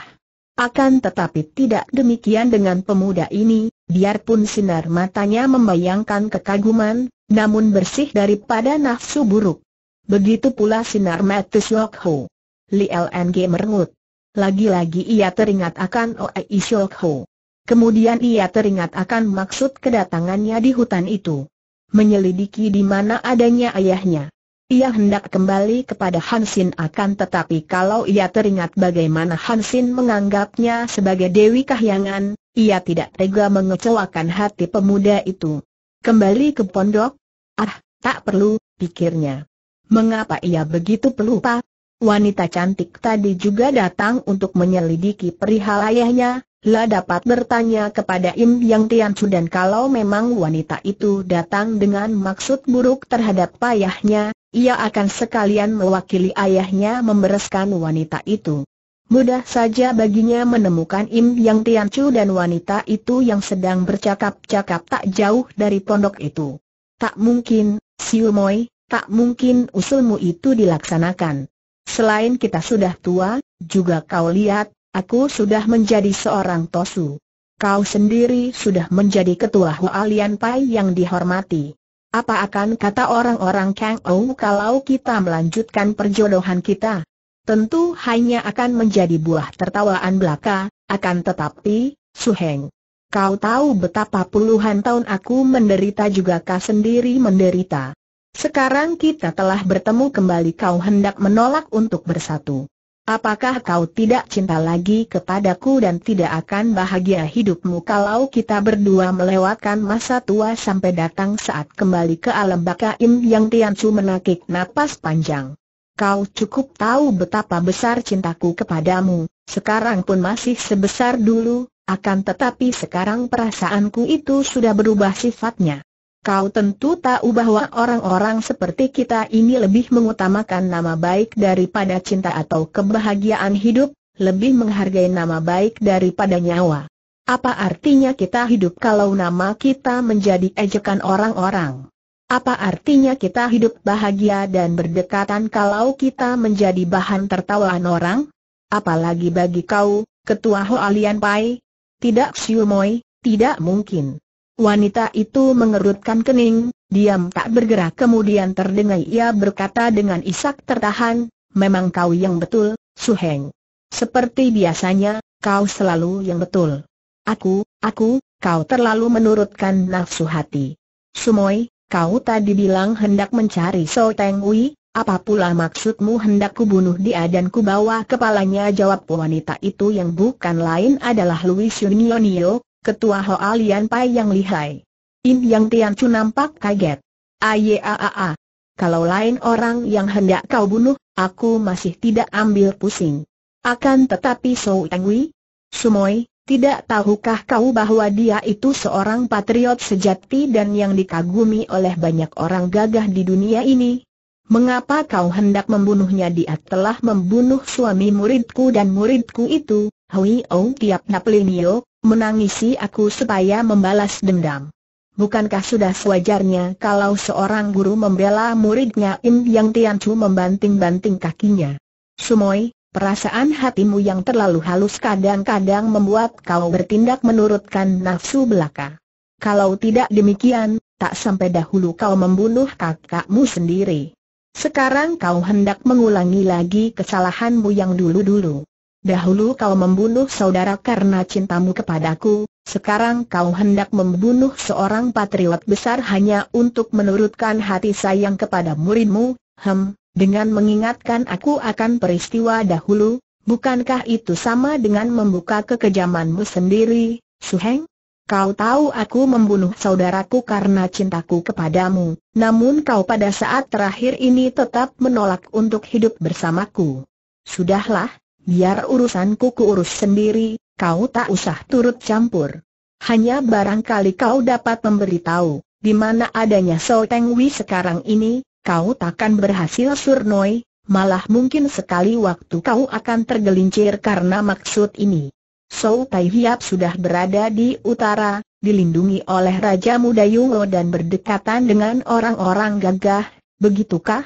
Akan tetapi tidak demikian dengan pemuda ini, biarpun sinar matanya membayangkan kekaguman, namun bersih daripada nafsu buruk. Begitu pula sinar mata Shok Ho. Li LNG merengut. Lagi-lagi ia teringat akan Oei Shok Ho. Kemudian ia teringat akan maksud kedatangannya di hutan itu menyelidiki di mana adanya ayahnya. Ia hendak kembali kepada Hansin akan tetapi kalau ia teringat bagaimana Hansin menganggapnya sebagai Dewi Kahyangan, ia tidak tega mengecewakan hati pemuda itu. Kembali ke pondok? Ah, tak perlu, pikirnya. Mengapa ia begitu pelupa? Wanita cantik tadi juga datang untuk menyelidiki perihal ayahnya, La dapat bertanya kepada Im Yang Tianchu dan kalau memang wanita itu datang dengan maksud buruk terhadap payahnya, ia akan sekalian mewakili ayahnya membereskan wanita itu. Mudah saja baginya menemukan Im Yang Tianchu dan wanita itu yang sedang bercakap-cakap tak jauh dari pondok itu. Tak mungkin, Siu Moi, tak mungkin usulmu itu dilaksanakan. Selain kita sudah tua, juga kau lihat, Aku sudah menjadi seorang tosu. Kau sendiri sudah menjadi ketua Hualian Pai yang dihormati. Apa akan kata orang-orang Kang Ou kalau kita melanjutkan perjodohan kita? Tentu hanya akan menjadi buah tertawaan belaka, akan tetapi, Heng, Kau tahu betapa puluhan tahun aku menderita juga kau sendiri menderita. Sekarang kita telah bertemu kembali kau hendak menolak untuk bersatu. Apakah kau tidak cinta lagi kepadaku dan tidak akan bahagia hidupmu kalau kita berdua melewatkan masa tua sampai datang saat kembali ke alam baka yang Tianchu menakik napas panjang. Kau cukup tahu betapa besar cintaku kepadamu, sekarang pun masih sebesar dulu, akan tetapi sekarang perasaanku itu sudah berubah sifatnya. Kau tentu tahu bahwa orang-orang seperti kita ini lebih mengutamakan nama baik daripada cinta atau kebahagiaan hidup, lebih menghargai nama baik daripada nyawa. Apa artinya kita hidup kalau nama kita menjadi ejekan orang-orang? Apa artinya kita hidup bahagia dan berdekatan kalau kita menjadi bahan tertawaan orang? Apalagi bagi kau, Ketua Hoalian Pai? Tidak Siu Moi, tidak mungkin. Wanita itu mengerutkan kening, diam tak bergerak kemudian terdengar ia berkata dengan isak tertahan, memang kau yang betul, Suheng. Seperti biasanya, kau selalu yang betul. Aku, aku, kau terlalu menurutkan nafsu hati. Sumoy, kau tadi bilang hendak mencari So Teng Wei, apa pula maksudmu hendak kubunuh dia dan kubawa kepalanya jawab wanita itu yang bukan lain adalah Louis Yunionio, ketua Hoa Lian Pai yang lihai. In Yang Tiancu nampak kaget. Ayeaaaa. Kalau lain orang yang hendak kau bunuh, aku masih tidak ambil pusing. Akan tetapi Sou Tengwi, sumoi, tidak tahukah kau bahwa dia itu seorang patriot sejati dan yang dikagumi oleh banyak orang gagah di dunia ini? Mengapa kau hendak membunuhnya dia telah membunuh suami muridku dan muridku itu, Hui Ong Tiap Naplinio, menangisi aku supaya membalas dendam. Bukankah sudah sewajarnya kalau seorang guru membela muridnya Im Yang Chu membanting-banting kakinya? Sumoy, perasaan hatimu yang terlalu halus kadang-kadang membuat kau bertindak menurutkan nafsu belaka. Kalau tidak demikian, tak sampai dahulu kau membunuh kakakmu sendiri. Sekarang kau hendak mengulangi lagi kesalahanmu yang dulu-dulu. Dahulu kau membunuh saudara karena cintamu kepadaku, sekarang kau hendak membunuh seorang patriot besar hanya untuk menurutkan hati sayang kepada muridmu, hem, dengan mengingatkan aku akan peristiwa dahulu, bukankah itu sama dengan membuka kekejamanmu sendiri, Suheng? Kau tahu aku membunuh saudaraku karena cintaku kepadamu, namun kau pada saat terakhir ini tetap menolak untuk hidup bersamaku. Sudahlah, biar urusanku kuku urus sendiri, kau tak usah turut campur. Hanya barangkali kau dapat memberitahu, di mana adanya So Teng Wi sekarang ini, kau takkan berhasil Surnoi, malah mungkin sekali waktu kau akan tergelincir karena maksud ini. So Tai Hiap sudah berada di utara, dilindungi oleh Raja Muda Yungo dan berdekatan dengan orang-orang gagah, begitukah?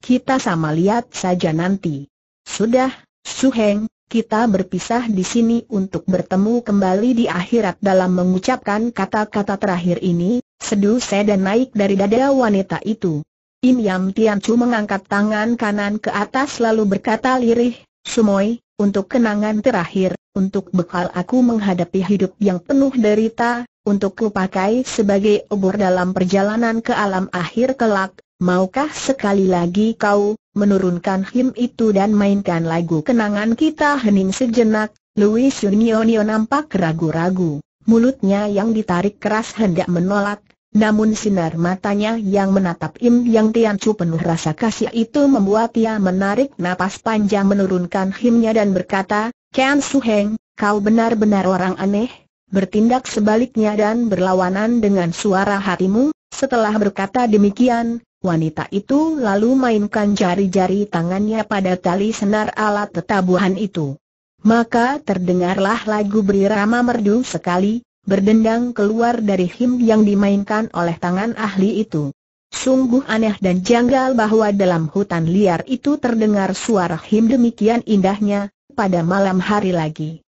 Kita sama lihat saja nanti. Sudah, Su kita berpisah di sini untuk bertemu kembali di akhirat dalam mengucapkan kata-kata terakhir ini, seduh dan naik dari dada wanita itu. Im Yam Tian Chu mengangkat tangan kanan ke atas lalu berkata lirih, Sumoy, untuk kenangan terakhir, untuk bekal aku menghadapi hidup yang penuh derita, untuk kupakai sebagai obor dalam perjalanan ke alam akhir kelak, maukah sekali lagi kau, menurunkan him itu dan mainkan lagu kenangan kita hening sejenak, Louis Unionio nampak ragu-ragu, mulutnya yang ditarik keras hendak menolak, namun sinar matanya yang menatap Im Yang Tianchu penuh rasa kasih itu membuat ia menarik napas panjang menurunkan himnya dan berkata, Ken Su Heng, kau benar-benar orang aneh, bertindak sebaliknya dan berlawanan dengan suara hatimu, setelah berkata demikian, Wanita itu lalu mainkan jari-jari tangannya pada tali senar alat tetabuhan itu. Maka terdengarlah lagu berirama merdu sekali, berdendang keluar dari him yang dimainkan oleh tangan ahli itu. Sungguh aneh dan janggal bahwa dalam hutan liar itu terdengar suara him demikian indahnya, pada malam hari lagi.